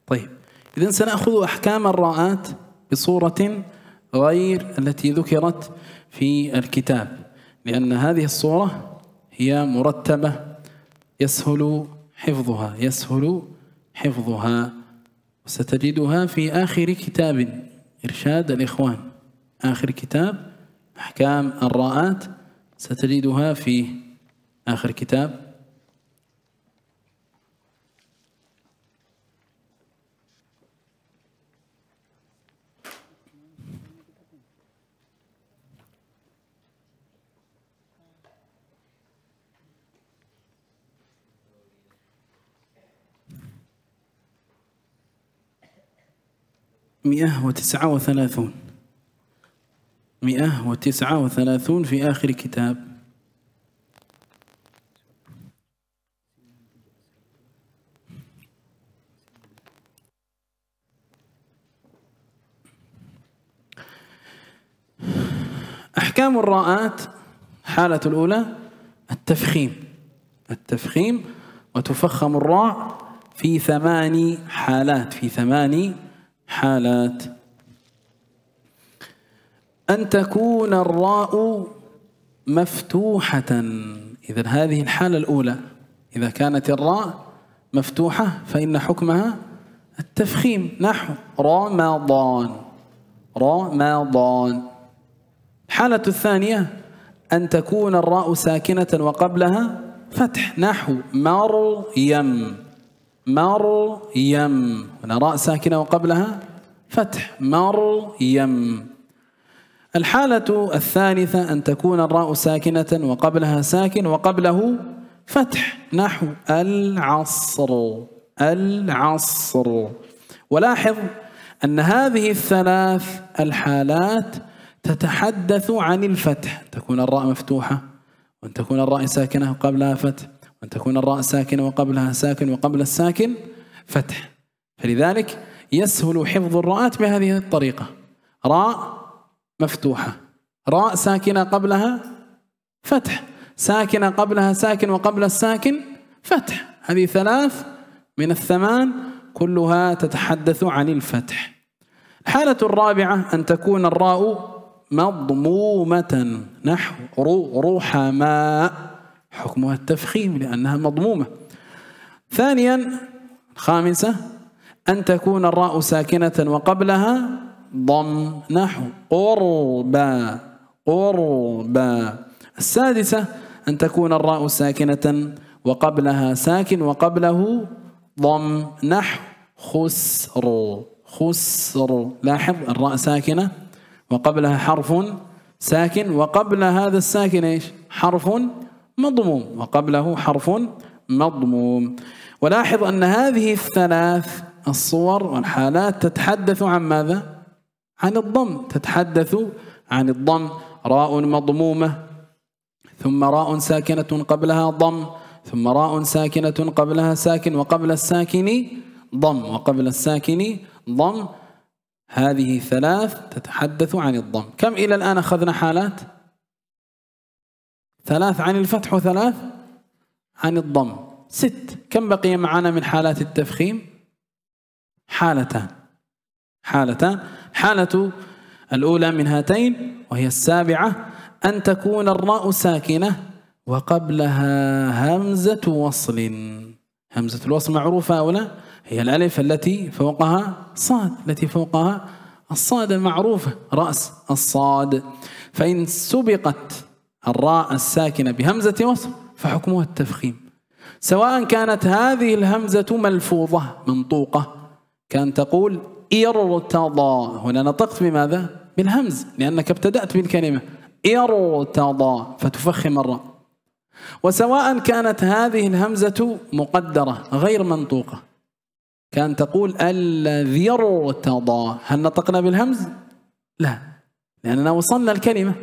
طيب إذا سنأخذ أحكام الراءات بصورة غير التي ذكرت في الكتاب لأن هذه الصورة هي مرتبة يسهل حفظها يسهل حفظها وستجدها في آخر كتاب إرشاد الإخوان آخر كتاب أحكام الراءات ستجدها في آخر كتاب مئة وتسعة وثلاثون مئة وتسعة وثلاثون في آخر كتاب أحكام الراءات حالة الأولى التفخيم التفخيم وتفخم الراء في ثماني حالات في ثماني حالات أن تكون الراء مفتوحة إذا هذه الحالة الأولى إذا كانت الراء مفتوحة فإن حكمها التفخيم نحو رمضان رمضان الحالة الثانية أن تكون الراء ساكنة وقبلها فتح نحو مريم مريم هنا راء ساكنة وقبلها فتح مريم الحالة الثالثة أن تكون الراء ساكنة وقبلها ساكن وقبله فتح نحو العصر العصر ولاحظ أن هذه الثلاث الحالات تتحدث عن الفتح تكون الراء مفتوحة وأن تكون الراء ساكنة قبلها فتح أن تكون الراء ساكنة وقبلها ساكن وقبل الساكن فتح فلذلك يسهل حفظ الراءات بهذه الطريقة راء مفتوحة راء ساكنة قبلها فتح ساكنة قبلها ساكن وقبل الساكن فتح هذه ثلاث من الثمان كلها تتحدث عن الفتح الحالة الرابعة أن تكون الراء مضمومة نحو ماء حكمها التفخيم لأنها مضمومة ثانيا خامسة أن تكون الراء ساكنة وقبلها ضم نحو قربا قربا السادسة أن تكون الراء ساكنة وقبلها ساكن وقبله ضم نحو خسر خسر لاحظ الراء ساكنة وقبلها حرف ساكن وقبل هذا الساكن ايش حرف مضموم وقبله حرف مضموم ولاحظ أن هذه الثلاث الصور والحالات تتحدث عن ماذا؟ عن الضم تتحدث عن الضم راء مضمومة ثم راء ساكنة قبلها ضم ثم راء ساكنة قبلها ساكن وقبل الساكن ضم وقبل الساكن ضم هذه ثلاث تتحدث عن الضم كم إلى الآن أخذنا حالات؟ ثلاث عن الفتح وثلاث عن الضم ست كم بقي معنا من حالات التفخيم حالتان حالتان حالة الأولى من هاتين وهي السابعة أن تكون الراء ساكنة وقبلها همزة وصل همزة الوصل معروفة أو لا هي الألف التي فوقها صاد التي فوقها الصاد المعروفة رأس الصاد فإن سبقت الراء الساكنة بهمزة وصل فحكمها التفخيم سواء كانت هذه الهمزة ملفوظة منطوقة كان تقول ارتضى هنا نطقت بماذا؟ بالهمز لأنك ابتدأت بالكلمة ارتضى فتفخم الراء وسواء كانت هذه الهمزة مقدرة غير منطوقة كان تقول الذي ارتضى هل نطقنا بالهمز؟ لا لأننا وصلنا الكلمة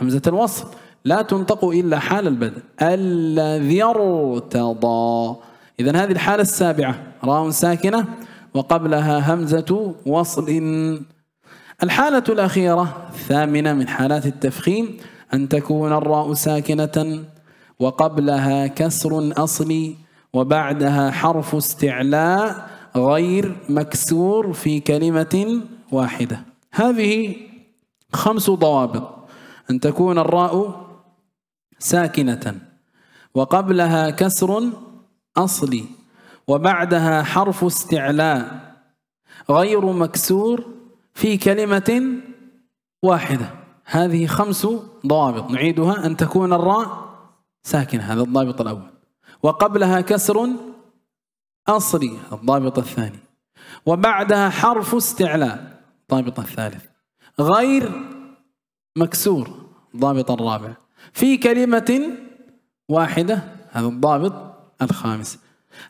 همزة الوصل لا تنطق إلا حال البدء الذي ارتضى إذا هذه الحالة السابعة راء ساكنة وقبلها همزة وصل الحالة الأخيرة الثامنة من حالات التفخيم أن تكون الراء ساكنة وقبلها كسر أصلي وبعدها حرف استعلاء غير مكسور في كلمة واحدة هذه خمس ضوابط أن تكون الراء ساكنة وقبلها كسر أصلي وبعدها حرف استعلاء غير مكسور في كلمة واحدة هذه خمس ضوابط نعيدها أن تكون الراء ساكنة هذا الضابط الأول وقبلها كسر أصلي الضابط الثاني وبعدها حرف استعلاء الضابط الثالث غير مكسور الضابط الرابع في كلمة واحدة هذا الضابط الخامس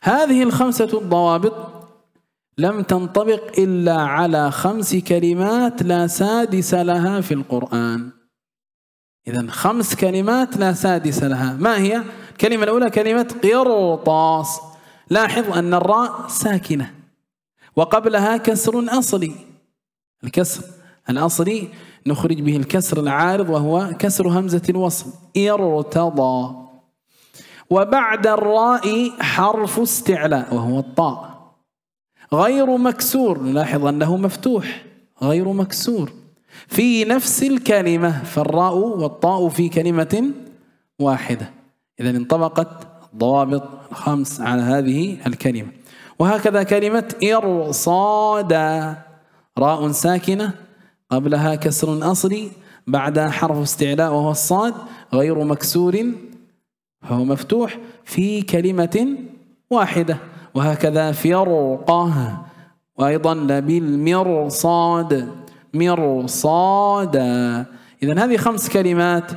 هذه الخمسة الضوابط لم تنطبق إلا على خمس كلمات لا سادس لها في القرآن إذا خمس كلمات لا سادس لها ما هي؟ الكلمة الأولى كلمة قرطاس لاحظ أن الراء ساكنة وقبلها كسر أصلي الكسر الأصلي نخرج به الكسر العارض وهو كسر همزة الوصل ارتضى وبعد الراء حرف استعلاء وهو الطاء غير مكسور نلاحظ أنه مفتوح غير مكسور في نفس الكلمة فالراء والطاء في كلمة واحدة إذا انطبقت الضوابط الخمس على هذه الكلمة وهكذا كلمة إرصادا راء ساكنة قبلها كسر أصلي بعدها حرف استعلاء وهو الصاد غير مكسور هو مفتوح في كلمة واحدة وهكذا فرقه وأيضا بالمرصاد مرصادا إذا هذه خمس كلمات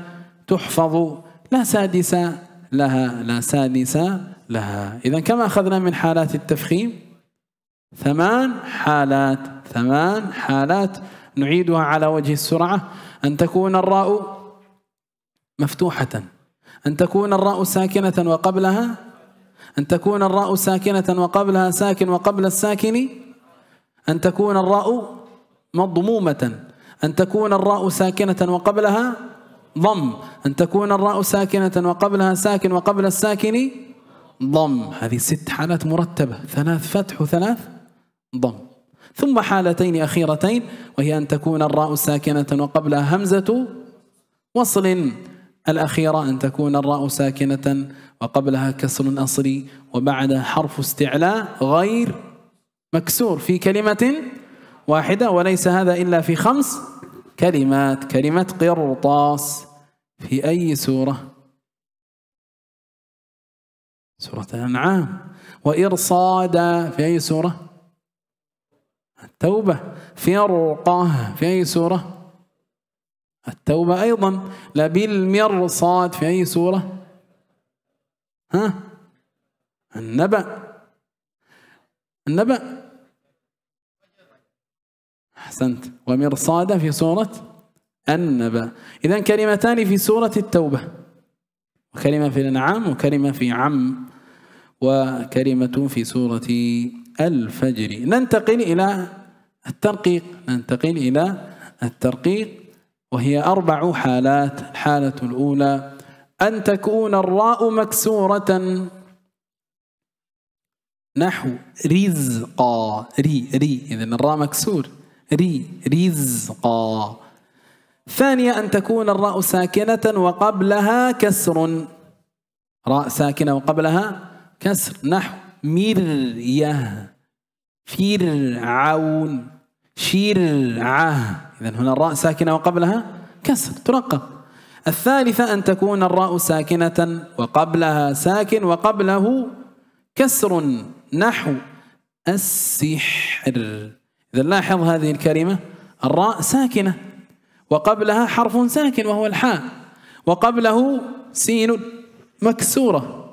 تحفظ لا سادسة لها لا سادسة لها إذا كما أخذنا من حالات التفخيم ثمان حالات ثمان حالات نعيدها على وجه السرعة أن تكون الراء مفتوحة أن تكون الراء ساكنة وقبلها أن تكون الراء ساكنة وقبلها ساكن وقبل الساكن أن تكون الراء مضمومة أن تكون الراء ساكنة وقبلها ضم أن تكون الراء ساكنة وقبلها ساكن وقبل الساكن ضم هذه ست حالات مرتبة ثلاث فتح وثلاث ضم ثم حالتين أخيرتين وهي أن تكون الراء ساكنة وقبلها همزة وصل الأخيرة أن تكون الراء ساكنة وقبلها كسر أصلي وبعدها حرف استعلاء غير مكسور في كلمة واحدة وليس هذا إلا في خمس كلمات كلمة قرطاس في أي سورة سورة الأنعام وإرصادا في أي سورة توبة فرقة في أي سورة التوبة أيضا لبالمرصاد في أي سورة ها النبأ النبأ أحسنت ومرصادة في سورة النبأ إذا كلمتان في سورة التوبة وكلمة في الأنعام وكلمة في عم وكلمة في سورة الفجر ننتقل إلى الترقيق ننتقل إلى الترقيق وهي أربع حالات الحالة الأولى أن تكون الراء مكسورة نحو رزقا ري ري إذا الراء مكسور ري رزقا ثانية أن تكون الراء ساكنة وقبلها كسر راء ساكنة وقبلها كسر نحو مرية فرعون شرعة إذا هنا الراء ساكنة وقبلها كسر ترقق الثالثة أن تكون الراء ساكنة وقبلها ساكن وقبله كسر نحو السحر إذا لاحظ هذه الكلمة الراء ساكنة وقبلها حرف ساكن وهو الحاء وقبله سين مكسورة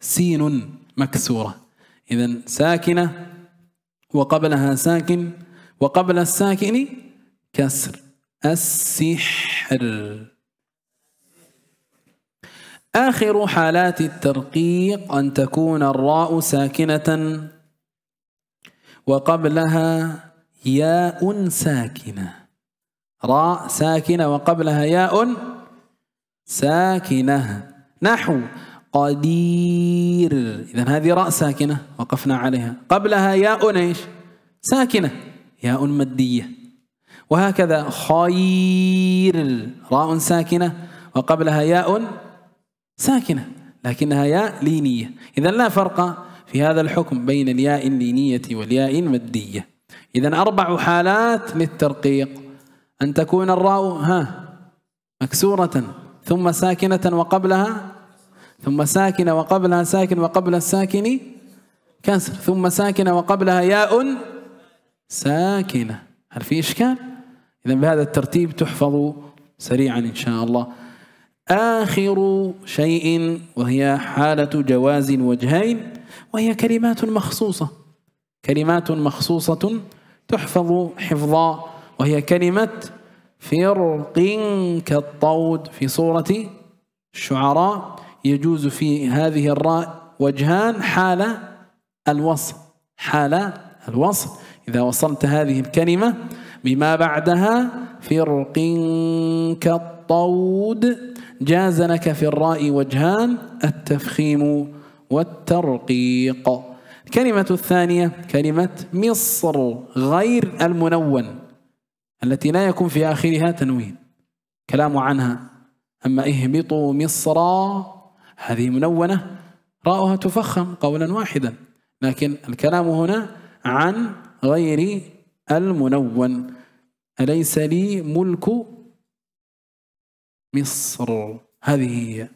سين مكسورة إذا ساكنة وقبلها ساكن وقبل الساكن كسر السحر آخر حالات الترقيق أن تكون الراء ساكنة وقبلها ياء ساكنة راء ساكنة وقبلها ياء ساكنة نحو قدير إذا هذه راء ساكنة وقفنا عليها قبلها ياء ايش؟ ساكنة ياء مدية وهكذا خير راء ساكنة وقبلها ياء ساكنة لكنها ياء لينية إذا لا فرق في هذا الحكم بين الياء اللينية والياء المدية إذا أربع حالات للترقيق أن تكون الراء ها مكسورة ثم ساكنة وقبلها ثم ساكنة وقبلها ساكن وقبل الساكن كسر ثم ساكنة وقبلها ياء ساكنة هل في إشكال؟ إذا بهذا الترتيب تحفظ سريعا إن شاء الله آخر شيء وهي حالة جواز الوجهين وهي كلمات مخصوصة كلمات مخصوصة تحفظ حفظا وهي كلمة فرق كالطود في صورة الشعراء يجوز في هذه الراء وجهان حال الوصل حال الوصل إذا وصلت هذه الكلمة بما بعدها فرق كالطود جاز لك في الراء وجهان التفخيم والترقيق الكلمة الثانية كلمة مصر غير المنون التي لا يكون في آخرها تنوين كلام عنها أما اهبطوا مصر هذه منونة راؤها تفخم قولا واحدا لكن الكلام هنا عن غير المنون أليس لي ملك مصر هذه هي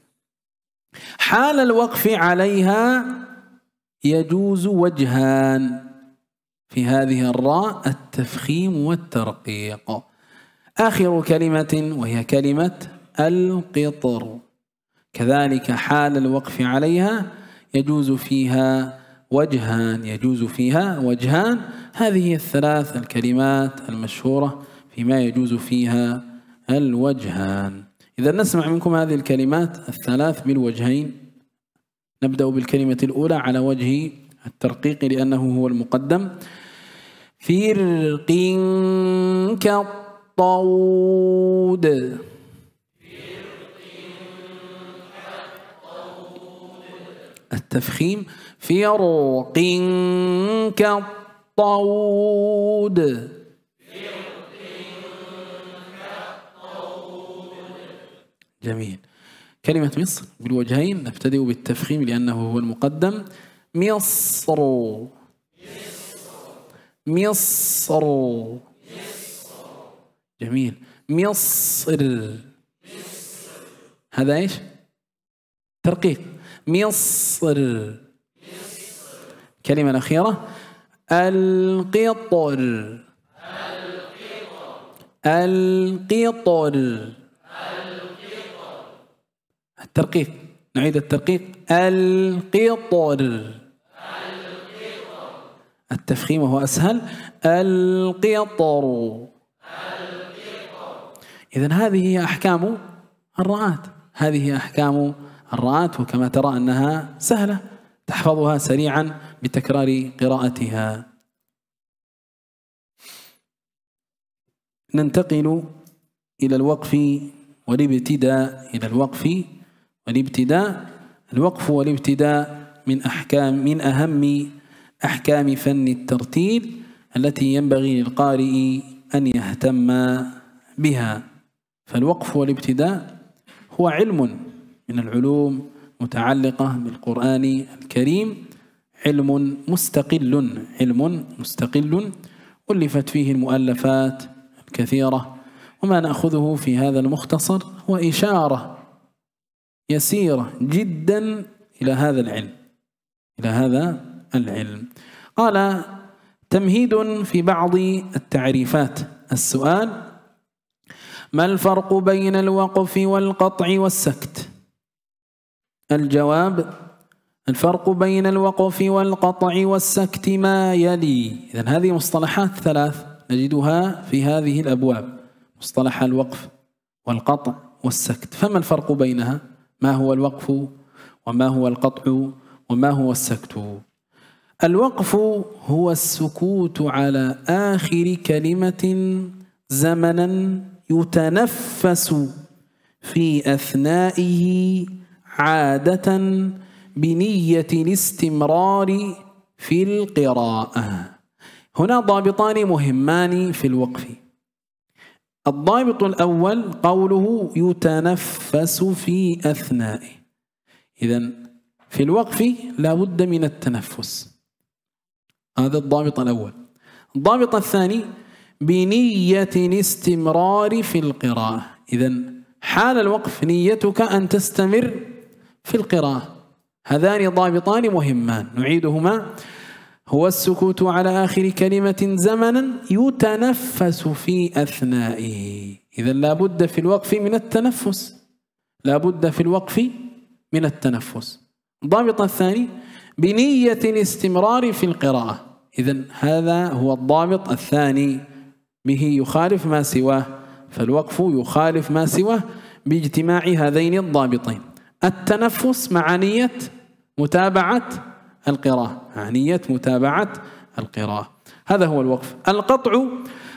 حال الوقف عليها يجوز وجهان في هذه الراء التفخيم والترقيق آخر كلمة وهي كلمة القطر كذلك حال الوقف عليها يجوز فيها وجهان يجوز فيها وجهان هذه الثلاث الكلمات المشهورة فيما يجوز فيها الوجهان إذا نسمع منكم هذه الكلمات الثلاث بالوجهين نبدأ بالكلمة الأولى على وجه الترقيق لأنه هو المقدم فرق الطود التفخيم فرق الطود كالطود جميل كلمة مصر بالوجهين نبتدئ بالتفخيم لأنه هو المقدم مصر مصر جميل مصر هذا ايش؟ ترقيق مصر الكلمة الأخيرة القطر القطر الترقيق نعيد الترقيق القطر التفخيم وهو أسهل القطر إذا هذه هي أحكام الرعاة هذه هي أحكام الرعاة وكما ترى أنها سهلة تحفظها سريعا بتكرار قراءتها ننتقل إلى الوقف والابتداء إلى الوقف والابتداء الوقف والابتداء من أحكام من أهم أحكام فن الترتيل التي ينبغي للقارئ أن يهتم بها فالوقف والابتداء هو علم من العلوم متعلقة بالقرآن الكريم علم مستقل علم مستقل ألفت فيه المؤلفات الكثيرة وما نأخذه في هذا المختصر هو إشارة يسيرة جدا إلى هذا العلم إلى هذا العلم قال تمهيد في بعض التعريفات السؤال ما الفرق بين الوقف والقطع والسكت الجواب الفرق بين الوقف والقطع والسكت ما يلي إذا هذه مصطلحات ثلاث نجدها في هذه الأبواب مصطلح الوقف والقطع والسكت فما الفرق بينها ما هو الوقف وما هو القطع وما هو السكت الوقف هو السكوت على آخر كلمة زمنا يتنفس في أثنائه عادةً بنية الاستمرار في القراءة هنا ضابطان مهمان في الوقف الضابط الأول قوله يتنفس في أثنائه إذا في الوقف لا بد من التنفس هذا الضابط الأول الضابط الثاني بنية الاستمرار في القراءة إذا حال الوقف نيتك أن تستمر في القراءة هذان ضابطان مهمان نعيدهما هو السكوت على آخر كلمة زمنا يتنفس في أثنائه إذا لابد في الوقف من التنفس لابد في الوقف من التنفس الضابط الثاني بنية الاستمرار في القراءة إذا هذا هو الضابط الثاني به يخالف ما سواه فالوقف يخالف ما سواه باجتماع هذين الضابطين التنفس مع نية متابعة القراءة مع نية متابعة القراءة هذا هو الوقف القطع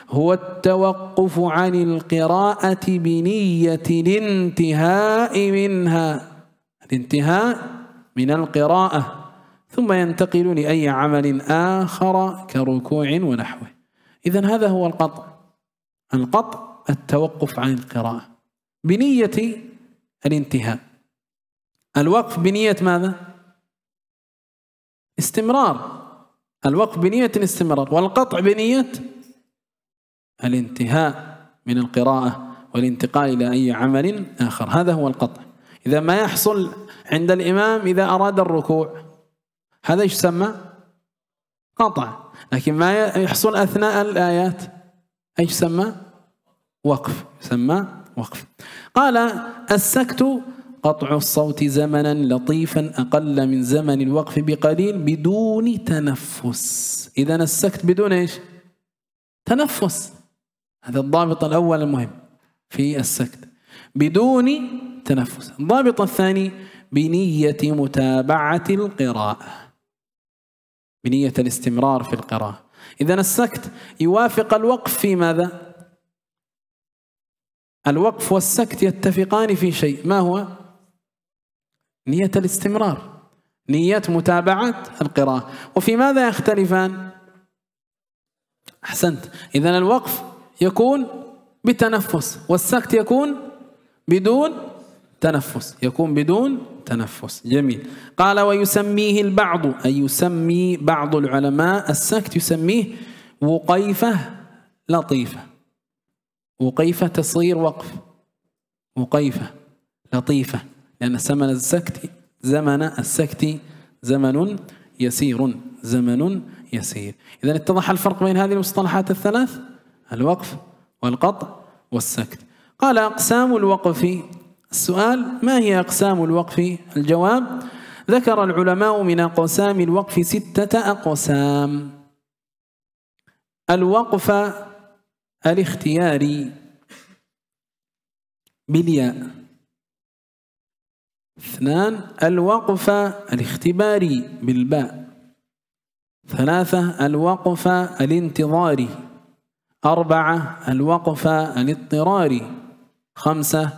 هو التوقف عن القراءة بنية الانتهاء منها الانتهاء من القراءة ثم ينتقل لأي عمل آخر كركوع ونحوه إذا هذا هو القطع القطع التوقف عن القراءة بنية الانتهاء الوقف بنية ماذا؟ استمرار الوقف بنية الاستمرار والقطع بنية الانتهاء من القراءة والانتقال إلى أي عمل آخر هذا هو القطع إذا ما يحصل عند الإمام إذا أراد الركوع هذا يسمى قطع لكن ما يحصل أثناء الآيات أيش يسمى وقف يسمى وقف قال السكت قطع الصوت زمنا لطيفا أقل من زمن الوقف بقليل بدون تنفس إذا السكت بدون إيش تنفس هذا الضابط الأول المهم في السكت بدون تنفس الضابط الثاني بنية متابعة القراءة بنية الاستمرار في القراءة إذا السكت يوافق الوقف في ماذا؟ الوقف والسكت يتفقان في شيء ما هو؟ نية الاستمرار نية متابعة القراءة وفي ماذا يختلفان أحسنت إذا الوقف يكون بتنفس والسكت يكون بدون تنفس يكون بدون تنفس جميل قال ويسميه البعض أي يسمي بعض العلماء السكت يسميه وقيفة لطيفة وقيفة تصير وقف وقيفة لطيفة لأن ثمن السكت زمن السكت زمن يسير زمن يسير إذا اتضح الفرق بين هذه المصطلحات الثلاث الوقف والقطع والسكت قال أقسام الوقف السؤال ما هي أقسام الوقف الجواب ذكر العلماء من أقسام الوقف ستة أقسام الوقف الاختياري بالياء اثنان الوقف الاختباري بالباء ثلاثة الوقف الانتظاري أربعة الوقف الاضطراري خمسة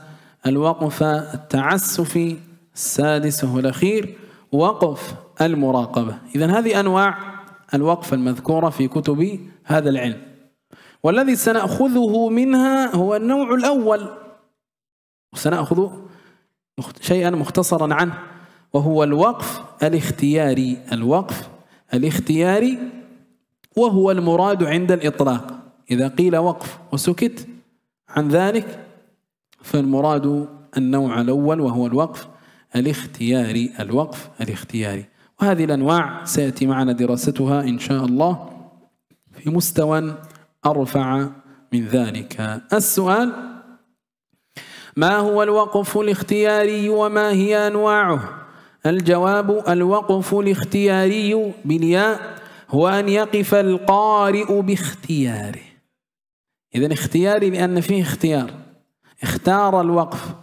الوقف التعسفي السادس والأخير الأخير وقف المراقبة إذا هذه أنواع الوقف المذكورة في كتب هذا العلم والذي سنأخذه منها هو النوع الأول سنأخذ شيئا مختصرا عنه وهو الوقف الاختياري الوقف الاختياري وهو المراد عند الإطلاق إذا قيل وقف وسكت عن ذلك فالمراد النوع الأول وهو الوقف الاختياري الوقف الاختياري وهذه الأنواع سيأتي معنا دراستها إن شاء الله في مستوى أرفع من ذلك السؤال ما هو الوقف الاختياري وما هي أنواعه الجواب الوقف الاختياري بالياء هو أن يقف القارئ باختياره إذا اختياري لأن فيه اختيار اختار الوقف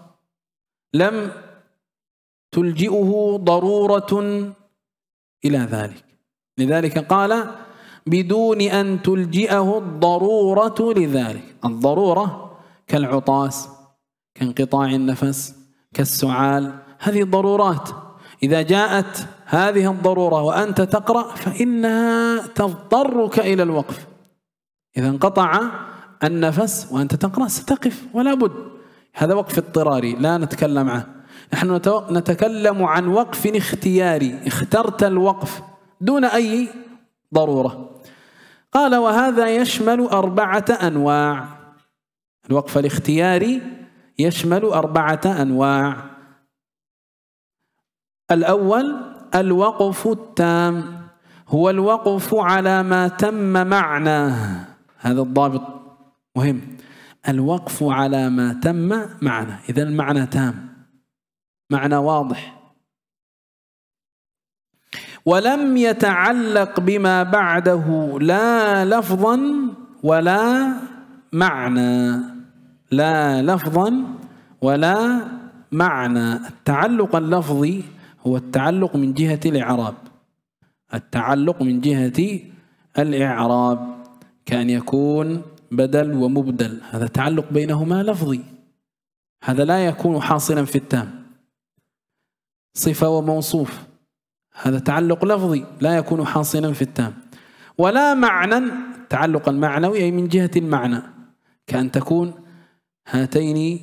لم تلجئه ضرورة إلى ذلك لذلك قال بدون أن تلجئه الضرورة لذلك الضرورة كالعطاس كانقطاع النفس كالسعال هذه ضرورات إذا جاءت هذه الضرورة وأنت تقرأ فإنها تضطرك إلى الوقف إذا انقطع النفس وأنت تقرأ ستقف ولا بد هذا وقف اضطراري لا نتكلم عنه نحن نتكلم عن وقف اختياري اخترت الوقف دون أي ضرورة قال وهذا يشمل أربعة أنواع الوقف الاختياري يشمل أربعة أنواع الأول الوقف التام هو الوقف على ما تم معناه هذا الضابط مهم الوقف على ما تم معنى إذا المعنى تام معنى واضح ولم يتعلق بما بعده لا لفظا ولا معنى لا لفظا ولا معنى التعلق اللفظي هو التعلق من جهة الإعراب التعلق من جهة الإعراب كأن يكون بدل ومبدل هذا تعلق بينهما لفظي هذا لا يكون حاصلا في التام صفة وموصوف هذا تعلق لفظي لا يكون حاصلا في التام ولا معنى التعلق المعنوي أي من جهة المعنى كأن تكون هاتين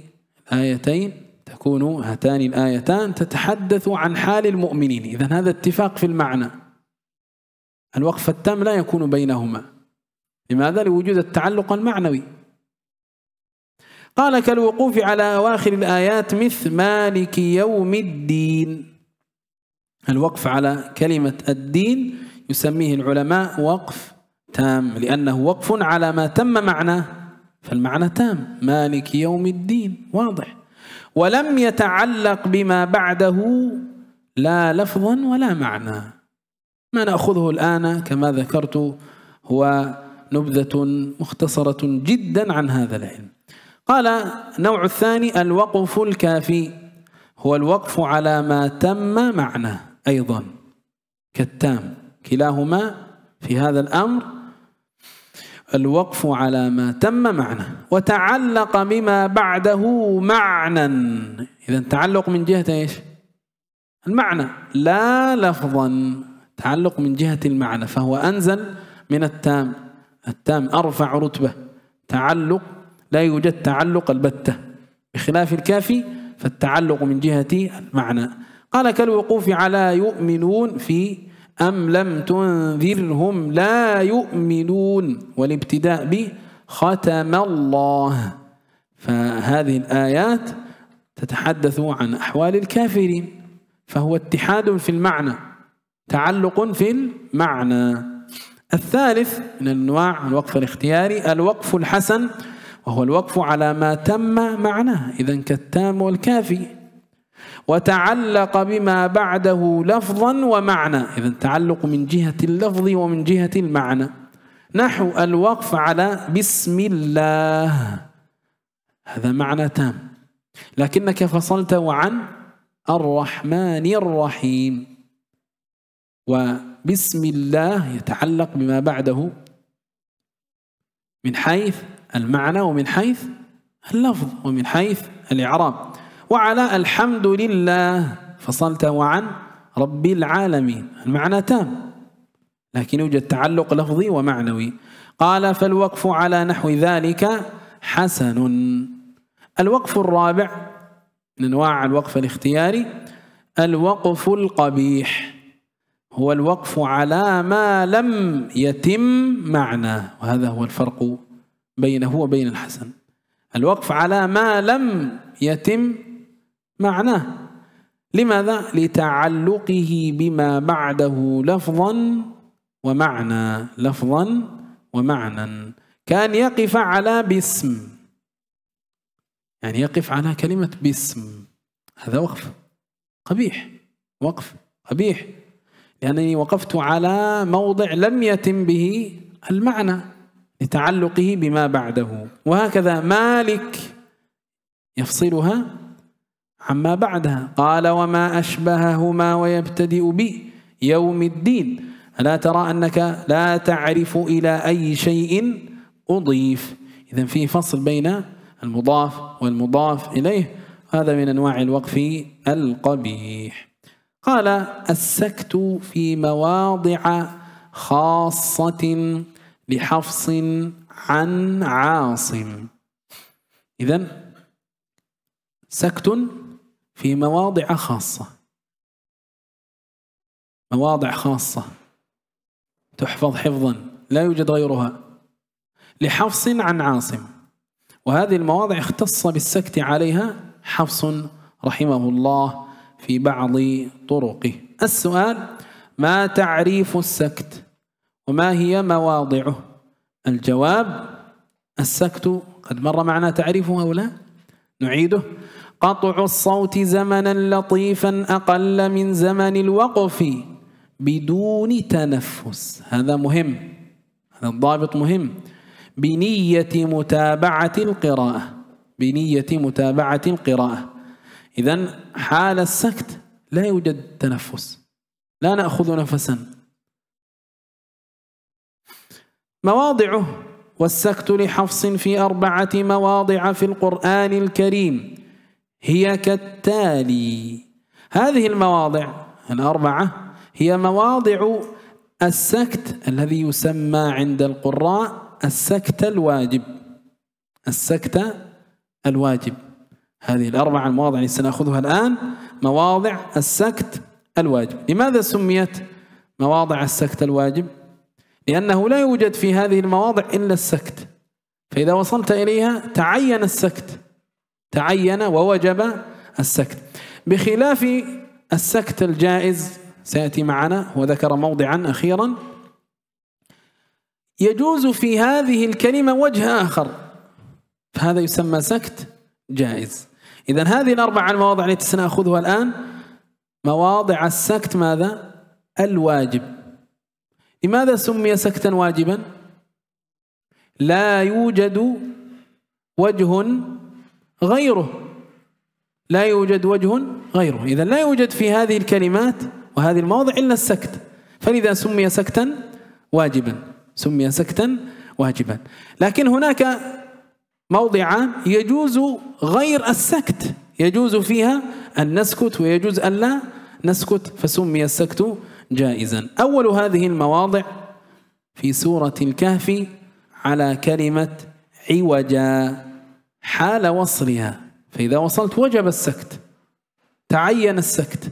الآيتين تكون هاتان الآيتان تتحدث عن حال المؤمنين إذا هذا اتفاق في المعنى الوقف التام لا يكون بينهما لماذا؟ لوجود التعلق المعنوي قال كالوقوف على أواخر الآيات مثل مالك يوم الدين الوقف على كلمة الدين يسميه العلماء وقف تام لأنه وقف على ما تم معناه فالمعنى تام مالك يوم الدين واضح ولم يتعلق بما بعده لا لفظا ولا معنى ما نأخذه الآن كما ذكرت هو نبذة مختصرة جدا عن هذا العلم قال نوع الثاني الوقف الكافي هو الوقف على ما تم معناه أيضا كالتام كلاهما في هذا الأمر الوقف على ما تم معنى وتعلق بما بعده معنى إذا تعلق من جهة إيش المعنى لا لفظا تعلق من جهة المعنى فهو أنزل من التام التام أرفع رتبة تعلق لا يوجد تعلق البتة بخلاف الكافي فالتعلق من جهة المعنى قال كالوقوف على يؤمنون في أم لم تنذرهم لا يؤمنون والابتداء به ختم الله فهذه الآيات تتحدث عن أحوال الكافرين فهو اتحاد في المعنى تعلق في المعنى الثالث من أنواع الوقف الاختياري الوقف الحسن وهو الوقف على ما تم معناه إذا كالتام والكافي وتعلق بما بعده لفظا ومعنى إذا تعلق من جهة اللفظ ومن جهة المعنى نحو الوقف على بسم الله هذا معنى تام لكنك فصلته عن الرحمن الرحيم وبسم الله يتعلق بما بعده من حيث المعنى ومن حيث اللفظ ومن حيث الإعراب وعلى الحمد لله فصلت وعن رب العالمين المعنى تام لكن يوجد تعلق لفظي ومعنوي قال فالوقف على نحو ذلك حسن الوقف الرابع من انواع الوقف الاختياري الوقف القبيح هو الوقف على ما لم يتم معنى وهذا هو الفرق بينه وبين الحسن الوقف على ما لم يتم معناه لماذا؟ لتعلقه بما بعده لفظا ومعنى لفظا ومعنى كان يقف على باسم يعني يقف على كلمة باسم هذا وقف قبيح وقف قبيح لأنني وقفت على موضع لم يتم به المعنى لتعلقه بما بعده وهكذا مالك يفصلها عما بعدها قال وما أشبههما ويبتدئ بي يوم الدين ألا ترى أنك لا تعرف إلى أي شيء أضيف إذا في فصل بين المضاف والمضاف إليه هذا من أنواع الوقف القبيح قال السكت في مواضع خاصة لحفص عن عاصم إذا سكت في مواضع خاصة مواضع خاصة تحفظ حفظا لا يوجد غيرها لحفص عن عاصم وهذه المواضع اختص بالسكت عليها حفص رحمه الله في بعض طرقه السؤال ما تعريف السكت وما هي مواضعه الجواب السكت قد مر معنا تعريفه أو لا نعيده قطع الصوت زمنا لطيفا أقل من زمن الوقف بدون تنفس هذا مهم هذا الضابط مهم بنية متابعة القراءة بنية متابعة القراءة إذا حال السكت لا يوجد تنفس لا نأخذ نفسا مواضعه والسكت لحفص في أربعة مواضع في القرآن الكريم هي كالتالي هذه المواضع الأربعة هي مواضع السكت الذي يسمى عند القراء السكت الواجب السكت الواجب هذه الأربعة المواضع اللي سنأخذها الآن مواضع السكت الواجب لماذا سميت مواضع السكت الواجب لأنه لا يوجد في هذه المواضع إلا السكت فإذا وصلت إليها تعين السكت تعين ووجب السكت بخلاف السكت الجائز سيأتي معنا وذكر موضعا أخيرا يجوز في هذه الكلمة وجه آخر فهذا يسمى سكت جائز إذا هذه الأربعة المواضع التي سنأخذها الآن مواضع السكت ماذا؟ الواجب لماذا سمي سكتا واجبا؟ لا يوجد وجه غيره لا يوجد وجه غيره إذا لا يوجد في هذه الكلمات وهذه المواضع إلا السكت فلذا سمي سكتا واجبا سمي سكتا واجبا لكن هناك موضعان يجوز غير السكت يجوز فيها أن نسكت ويجوز أن لا نسكت فسمي السكت جائزا أول هذه المواضع في سورة الكهف على كلمة عوجا حال وصلها فإذا وصلت وجب السكت تعين السكت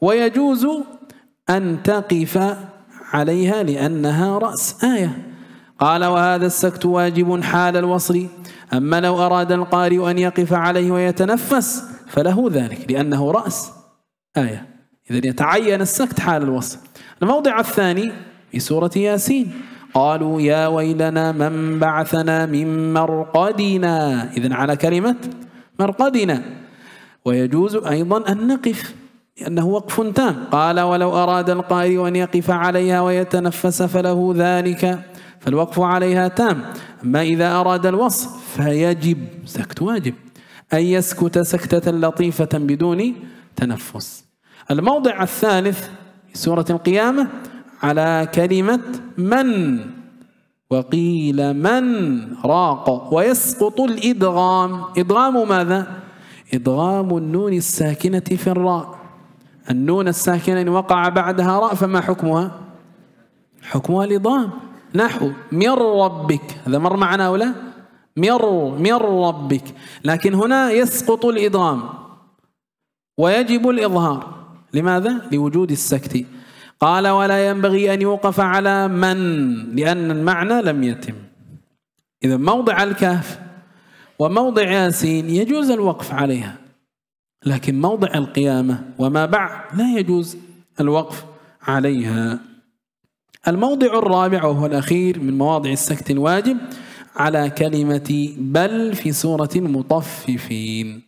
ويجوز أن تقف عليها لأنها رأس آية قال وهذا السكت واجب حال الوصل أما لو أراد القارئ أن يقف عليه ويتنفس فله ذلك لأنه رأس آية إذن يتعين السكت حال الوصل الموضع الثاني في سورة ياسين قالوا يا ويلنا من بعثنا من مرقدنا إذن على كلمة مرقدنا ويجوز أيضا أن نقف لأنه وقف تام قال ولو أراد القائل أن يقف عليها ويتنفس فله ذلك فالوقف عليها تام أما إذا أراد الوصف فيجب سكت واجب أن يسكت سكتة لطيفة بدون تنفس الموضع الثالث سورة القيامة على كلمة من وقيل من راق ويسقط الإدغام إدغام ماذا؟ إدغام النون الساكنة في الراء النون الساكنة إن وقع بعدها راء فما حكمها؟ حكمها الإدغام نحو من ربك هذا مر معنا ولا؟ مر من ربك لكن هنا يسقط الإدغام ويجب الإظهار لماذا؟ لوجود السكت قال ولا ينبغي أن يوقف على من لأن المعنى لم يتم إذا موضع الكهف وموضع ياسين يجوز الوقف عليها لكن موضع القيامة وما بعد لا يجوز الوقف عليها الموضع الرابع وهو الأخير من مواضع السكت الواجب على كلمة بل في سورة المطففين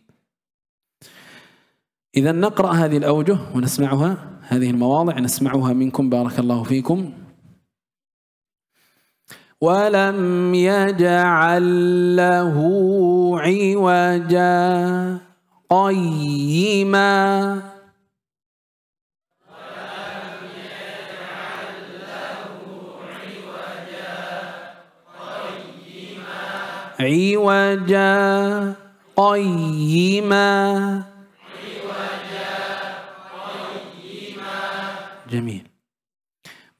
إذا نقرأ هذه الأوجه ونسمعها هذه المواضع نسمعها منكم بارك الله فيكم ولم يجعل له عوجا قيما عوجا قيما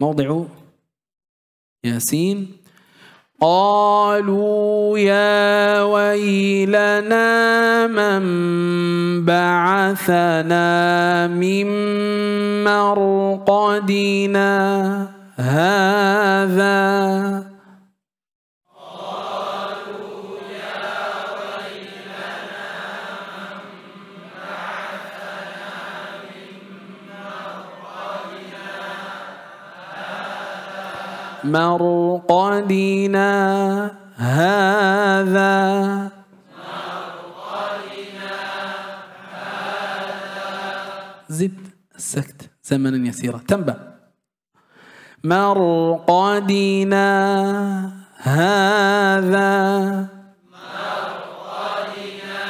موضع ياسين قالوا يا ويلنا من بعثنا من مرقدنا هذا مرقدنا هذا مرقدنا هذا زد السكت زمنا يسيرا تنبأ مرقدنا هذا مرقدنا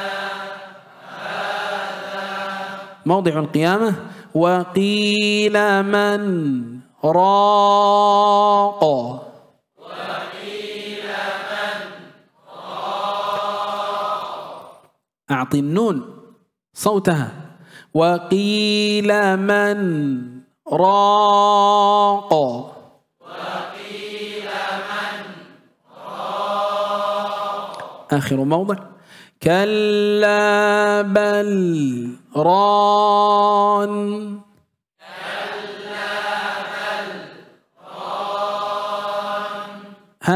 هذا موضع القيامة وقيل من راق وقيل من راق أعطي النون صوتها وقيل من راق وقيل من راق آخر موضع كلا بل ران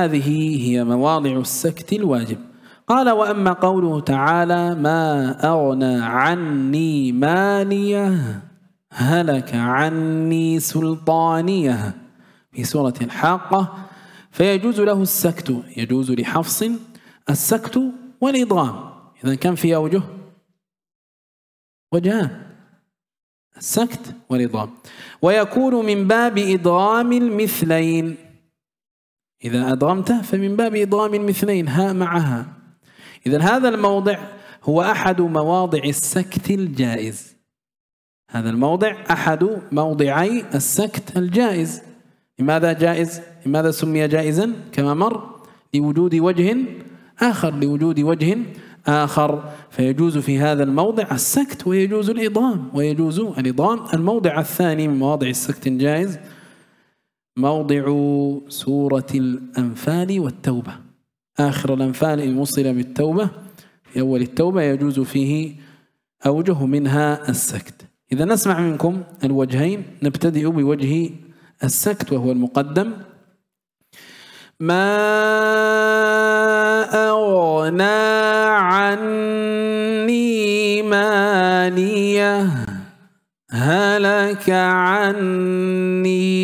هذه هي مواضع السكت الواجب قال وأما قوله تعالى ما أغنى عني مانية هلك عني سلطانيه في سورة الحاقة فيجوز له السكت يجوز لحفص السكت والإضغام إذا كم في أوجه وجهان السكت والإضغام ويكون من باب إضغام المثلين إذا أدغمته فمن باب إضغام مثلين ها معها إذا هذا الموضع هو أحد مواضع السكت الجائز هذا الموضع أحد موضعي السكت الجائز لماذا جائز؟ لماذا سمي جائزا كما مر؟ لوجود وجه آخر لوجود وجه آخر فيجوز في هذا الموضع السكت ويجوز الإضام ويجوز الإضام الموضع الثاني من مواضع السكت الجائز موضع سورة الأنفال والتوبة آخر الأنفال إن وصل بالتوبة في أول التوبة يجوز فيه أوجه منها السكت إذا نسمع منكم الوجهين نبتدئ بوجه السكت وهو المقدم ما أغنى عني ماليه هلك عني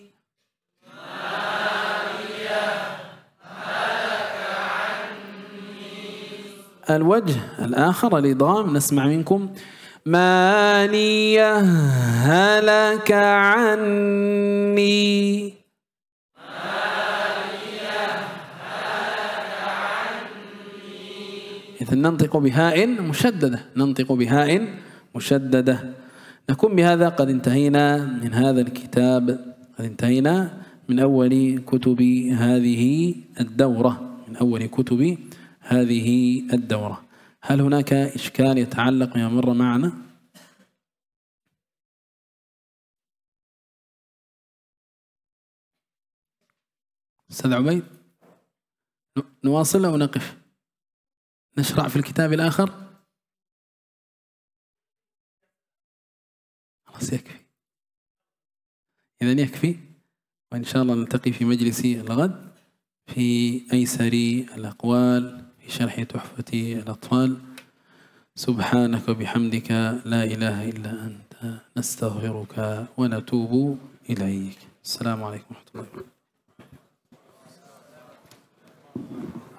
الوجه الآخر الإدغام نسمع منكم ما لي هلك عني إذا ننطق بهاء مشددة ننطق بهاء مشددة نكون بهذا قد انتهينا من هذا الكتاب قد انتهينا من أول كتب هذه الدورة من أول كتب هذه الدورة هل هناك إشكال يتعلق بما مر معنا؟ أستاذ عبيد نواصل أو نقف نشرع في الكتاب الآخر خلاص يكفي إذا يكفي وإن شاء الله نلتقي في مجلس الغد في أيسر الأقوال شرح تحفة الأطفال سبحانك وبحمدك لا إله إلا أنت نستغفرك ونتوب إليك السلام عليكم ورحمة الله وبركاته